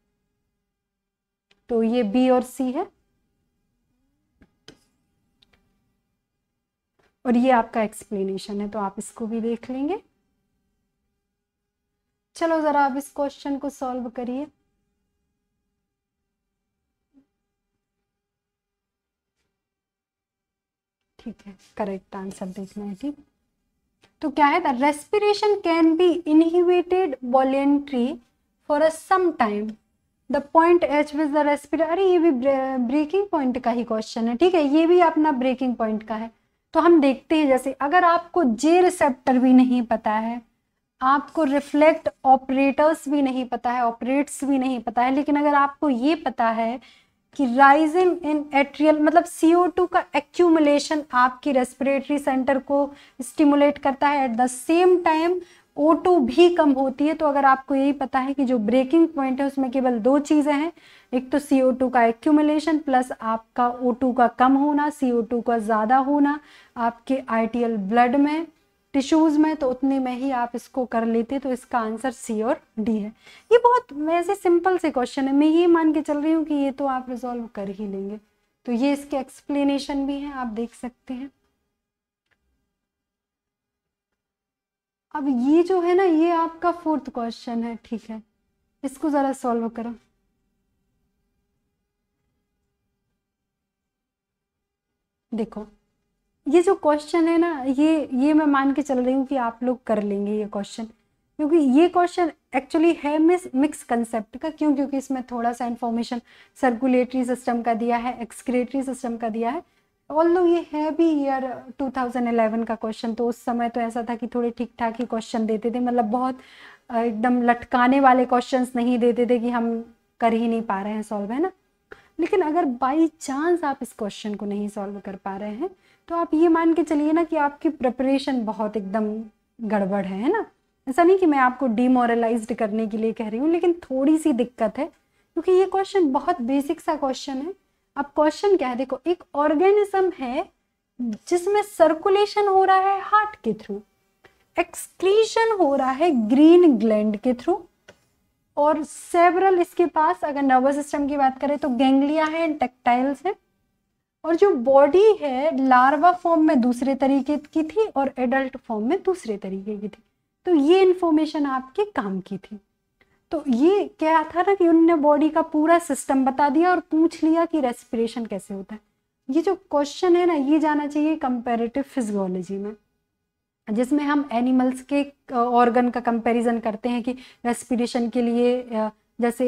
तो ये बी और सी है और ये आपका एक्सप्लेनेशन है तो आप इसको भी देख लेंगे चलो ज़रा आप इस क्वेश्चन को सॉल्व करिए ठीक है करेक्ट आंसर देखना है ठीक तो क्या है था respiration can be inhibited voluntary for a some time the point एच विज द रेस्पिर अरे ये भी ब्रेकिंग पॉइंट का ही क्वेश्चन है ठीक है ये भी अपना ब्रेकिंग पॉइंट का है तो हम देखते हैं जैसे अगर आपको जे रिसेप्टर भी नहीं पता है आपको रिफ्लेक्ट ऑपरेटर्स भी नहीं पता है ऑपरेट्स भी नहीं पता है लेकिन अगर आपको ये पता है कि राइजिंग इन एट्रियल मतलब सी ओ टू का एक्यूमुलेशन आपकी रेस्पिरेटरी सेंटर को स्टिमुलेट करता है at the same time O two भी कम होती है तो अगर आपको यही पता है कि जो ब्रेकिंग पॉइंट है उसमें केवल दो चीज़ें हैं एक तो सी ओ टू का एक्यूमुलेशन प्लस आपका ओ टू का कम होना सी ओ टू का ज़्यादा होना आपके आई टी एल ब्लड में टिश्यूज़ में तो उतने में ही आप इसको कर लेते तो इसका आंसर सी और डी है ये बहुत वैसे सिंपल से क्वेश्चन है मैं ये मान के चल रही हूँ कि ये तो आप रिजॉल्व कर ही लेंगे तो ये इसके एक्सप्लेनेशन भी हैं आप देख सकते हैं अब ये जो है ना ये आपका फोर्थ क्वेश्चन है ठीक है इसको ज़रा सॉल्व करो देखो ये जो क्वेश्चन है ना ये ये मैं मान के चल रही हूँ कि आप लोग कर लेंगे ये क्वेश्चन क्योंकि ये क्वेश्चन एक्चुअली है मिस मिक्स कंसेप्ट का क्यों क्योंकि इसमें थोड़ा सा इन्फॉर्मेशन सर्कुलेटरी सिस्टम का दिया है एक्सक्रेटरी सिस्टम का दिया है ऑल ये है भी ईयर 2011 का क्वेश्चन तो उस समय तो ऐसा था कि थोड़े ठीक ठाक ही क्वेश्चन देते थे मतलब बहुत एकदम लटकाने वाले क्वेश्चन नहीं देते थे कि हम कर ही नहीं पा रहे हैं सॉल्व है ना लेकिन अगर बाई चांस आप इस क्वेश्चन को नहीं सॉल्व कर पा रहे हैं तो आप ये मान के चलिए ना कि आपकी प्रिपरेशन बहुत एकदम गड़बड़ है है ना ऐसा नहीं कि मैं आपको डिमोरलाइज करने के लिए कह रही हूँ लेकिन थोड़ी सी दिक्कत है क्योंकि ये क्वेश्चन बहुत बेसिक सा क्वेश्चन है अब क्वेश्चन क्या है देखो एक ऑर्गेनिज्म है जिसमें सर्कुलेशन हो रहा है हार्ट के थ्रू एक्सक्रीशन हो रहा है ग्रीन ग्लैंड के थ्रू और सेवरल इसके पास अगर नर्वस सिस्टम की बात करें तो गेंगलिया है टेक्टाइल्स हैं और जो बॉडी है लार्वा फॉर्म में दूसरे तरीके की थी और एडल्ट फॉर्म में दूसरे तरीके की थी तो ये इन्फॉर्मेशन आपके काम की थी तो ये क्या था ना कि उनने बॉडी का पूरा सिस्टम बता दिया और पूछ लिया कि रेस्पिरेशन कैसे होता है ये जो क्वेश्चन है ना ये जाना चाहिए कंपेरेटिव फिजियोलॉजी में जिसमें हम एनिमल्स के ऑर्गन का कंपैरिजन करते हैं कि रेस्पिरेशन के लिए जैसे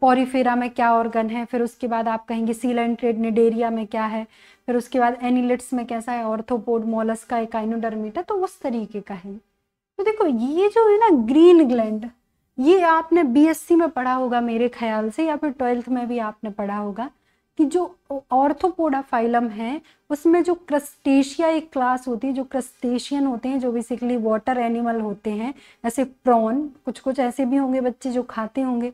पोरीफेरा में क्या ऑर्गन है फिर उसके बाद आप कहेंगे सील एंड ट्रेड निडेरिया में क्या है फिर उसके बाद एनिलिट्स में कैसा है ऑर्थोपोड मोलस का एकाइनोडर्मीटा तो उस तरीके का है तो देखो ये जो है ना ग्रीन ग्लैंड ये आपने बीएससी में पढ़ा होगा मेरे ख्याल से या फिर ट्वेल्थ में भी आपने पढ़ा होगा कि जो ऑर्थोपोडा फाइलम है उसमें जो क्रस्टेशिया एक क्लास होती है जो क्रस्टेशियन होते हैं जो बेसिकली वाटर एनिमल होते हैं जैसे प्रॉन कुछ कुछ ऐसे भी होंगे बच्चे जो खाते होंगे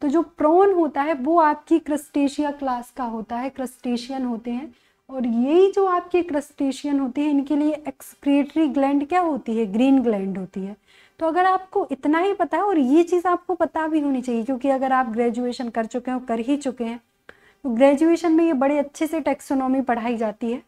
तो जो प्रॉन होता है वो आपकी क्रस्टेशिया क्लास का होता है क्रस्टेशियन होते हैं और यही जो आपके क्रस्टेशियन होते हैं इनके लिए एक्सक्रेटरी ग्लैंड क्या होती है ग्रीन ग्लैंड होती है तो अगर आपको इतना ही पता है और ये चीज़ आपको पता भी होनी चाहिए क्योंकि अगर आप ग्रेजुएशन कर चुके हैं कर ही चुके हैं तो ग्रेजुएशन में ये बड़े अच्छे से टेक्सोनॉमी पढ़ाई जाती है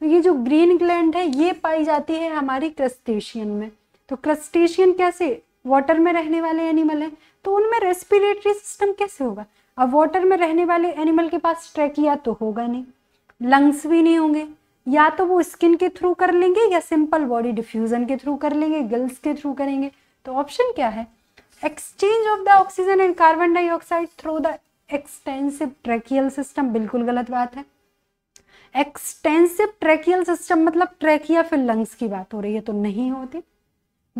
तो ये जो ग्रीन ग्लैंड है ये पाई जाती है हमारी क्रस्टेशियन में तो क्रस्टेशियन कैसे वाटर में रहने वाले एनिमल हैं तो उनमें रेस्पिरेटरी सिस्टम कैसे होगा अब वाटर में रहने वाले एनिमल के पास ट्रैकिया तो होगा नहीं लंग्स भी नहीं होंगे या तो वो स्किन के थ्रू कर लेंगे या सिंपल बॉडी डिफ्यूजन के थ्रू कर लेंगे गिल्स के थ्रू करेंगे तो ऑप्शन क्या है exchange of the oxygen and carbon dioxide through the extensive tracheal system बिल्कुल गलत बात है एक्सटेंसिव ट्रेकियल सिस्टम मतलब ट्रेकिया फिर लंग्स की बात हो रही है तो नहीं होती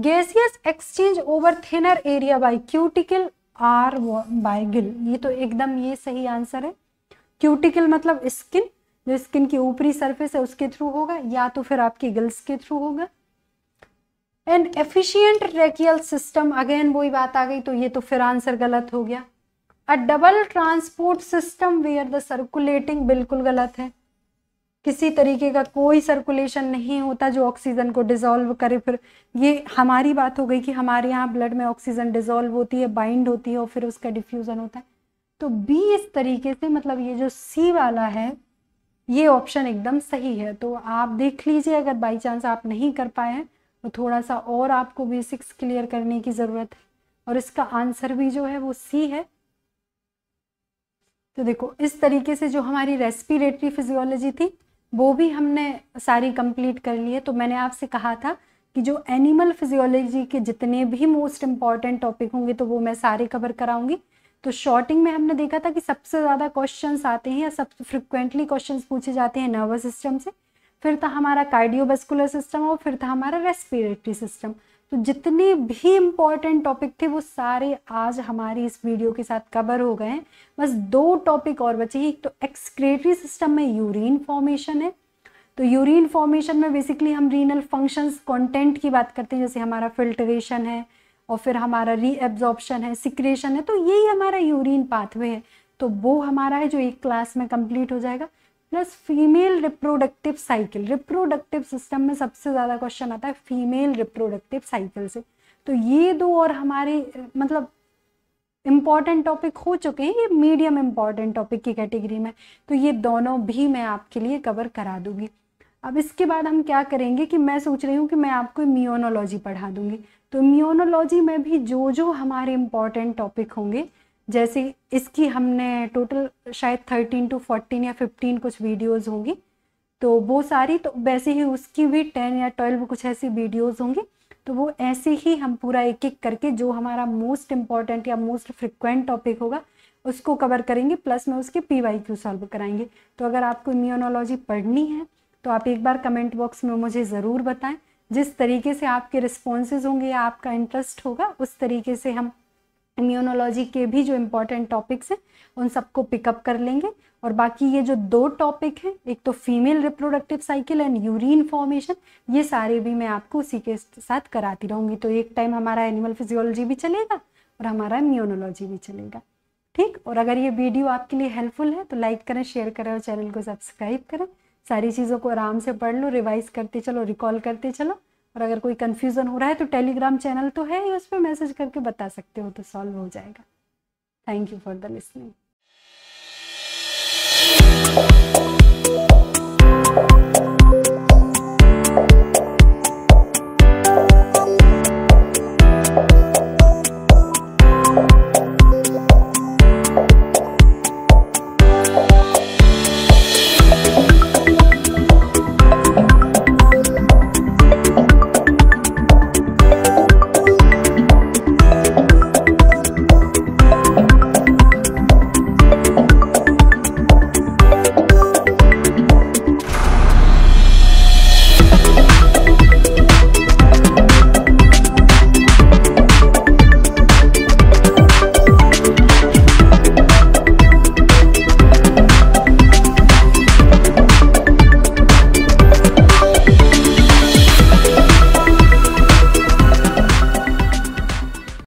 gaseous exchange over thinner area by cuticle or by gill ये तो एकदम ये सही आंसर है क्यूटिकल मतलब स्किन जो स्किन की ऊपरी सरफेस है उसके थ्रू होगा या तो फिर आपकी गिल्स के थ्रू होगा and efficient tracheal system again वही बात आ गई तो ये तो फिर आंसर गलत हो गया a double transport system where the circulating बिल्कुल गलत है किसी तरीके का कोई सर्कुलेशन नहीं होता जो ऑक्सीजन को डिजोल्व करे फिर ये हमारी बात हो गई कि हमारे यहाँ ब्लड में ऑक्सीजन डिजोल्व होती है बाइंड होती है और फिर उसका डिफ्यूज़न होता है तो बी इस तरीके से मतलब ये जो सी वाला है ये ऑप्शन एकदम सही है तो आप देख लीजिए अगर बाई चांस आप नहीं कर पाए हैं तो थोड़ा सा और आपको बेसिक्स क्लियर करने की ज़रूरत है और इसका आंसर भी जो है वो सी है तो देखो इस तरीके से जो हमारी रेस्पिरेटरी फिजियोलॉजी थी वो भी हमने सारी कंप्लीट कर ली है तो मैंने आपसे कहा था कि जो एनिमल फिजियोलॉजी के जितने भी मोस्ट इम्पॉर्टेंट टॉपिक होंगे तो वो मैं सारे कवर कराऊंगी तो शॉर्टिंग में हमने देखा था कि सबसे ज़्यादा क्वेश्चन आते हैं या सबसे फ्रिक्वेंटली क्वेश्चन पूछे जाते हैं नर्वस सिस्टम से फिर था हमारा कार्डियोवेस्कुलर सिस्टम और फिर था हमारा रेस्पिरेटरी सिस्टम तो जितने भी इम्पॉर्टेंट टॉपिक थे वो सारे आज हमारी इस वीडियो के साथ कवर हो गए हैं बस दो टॉपिक और बचे एक तो एक्सक्रेटरी सिस्टम में यूरिन फॉर्मेशन है तो यूरिन फॉर्मेशन में बेसिकली हम रीनल फंक्शंस कंटेंट की बात करते हैं जैसे हमारा फिल्ट्रेशन है और फिर हमारा रीएब्जॉर्प्शन है सिक्रेशन है तो यही हमारा यूरिन पाथवे है तो वो हमारा है जो एक क्लास में कंप्लीट हो जाएगा plus female reproductive cycle reproductive system में सबसे ज़्यादा क्वेश्चन आता है फीमेल रिप्रोडक्टिव साइकिल से तो ये दो और हमारे मतलब इम्पॉर्टेंट टॉपिक हो चुके हैं ये मीडियम इम्पॉर्टेंट टॉपिक की कैटेगरी में तो ये दोनों भी मैं आपके लिए कवर करा दूंगी अब इसके बाद हम क्या करेंगे कि मैं सोच रही हूँ कि मैं आपको इम्यूनोलॉजी पढ़ा दूंगी तो इम्यूनोलॉजी में भी जो जो हमारे इम्पॉर्टेंट टॉपिक होंगे जैसे इसकी हमने टोटल शायद थर्टीन टू फोर्टीन या फिफ्टीन कुछ वीडियोज़ होंगी तो वो सारी तो वैसे ही उसकी भी टेन या ट्वेल्व कुछ ऐसी वीडियोज़ होंगी तो वो ऐसे ही हम पूरा एक एक करके जो हमारा मोस्ट इम्पॉर्टेंट या मोस्ट फ्रिक्वेंट टॉपिक होगा उसको कवर करेंगे प्लस में उसके पी वाई क्यू सॉल्व कराएंगे तो अगर आपको इम्यूनोलॉजी पढ़नी है तो आप एक बार कमेंट बॉक्स में मुझे ज़रूर बताएं जिस तरीके से आपके रिस्पॉन्सेज होंगे या आपका इंटरेस्ट होगा उस तरीके से हम इम्यूनोलॉजी के भी जो इम्पोर्टेंट टॉपिक्स हैं उन सबको पिकअप कर लेंगे और बाकी ये जो दो टॉपिक हैं एक तो female reproductive cycle and urine formation ये सारे भी मैं आपको उसी के साथ कराती रहूँगी तो एक टाइम हमारा एनिमल फिजियोलॉजी भी चलेगा और हमारा इम्यूनोलॉजी भी चलेगा ठीक और अगर ये वीडियो आपके लिए हेल्पफुल है तो लाइक करें शेयर करें और चैनल को सब्सक्राइब करें सारी चीज़ों को आराम से पढ़ लो रिवाइज करते चलो रिकॉल करते चलो और अगर कोई कन्फ्यूज़न हो रहा है तो टेलीग्राम चैनल तो है ही उस पर मैसेज करके बता सकते हो तो सॉल्व हो जाएगा thank you for the listening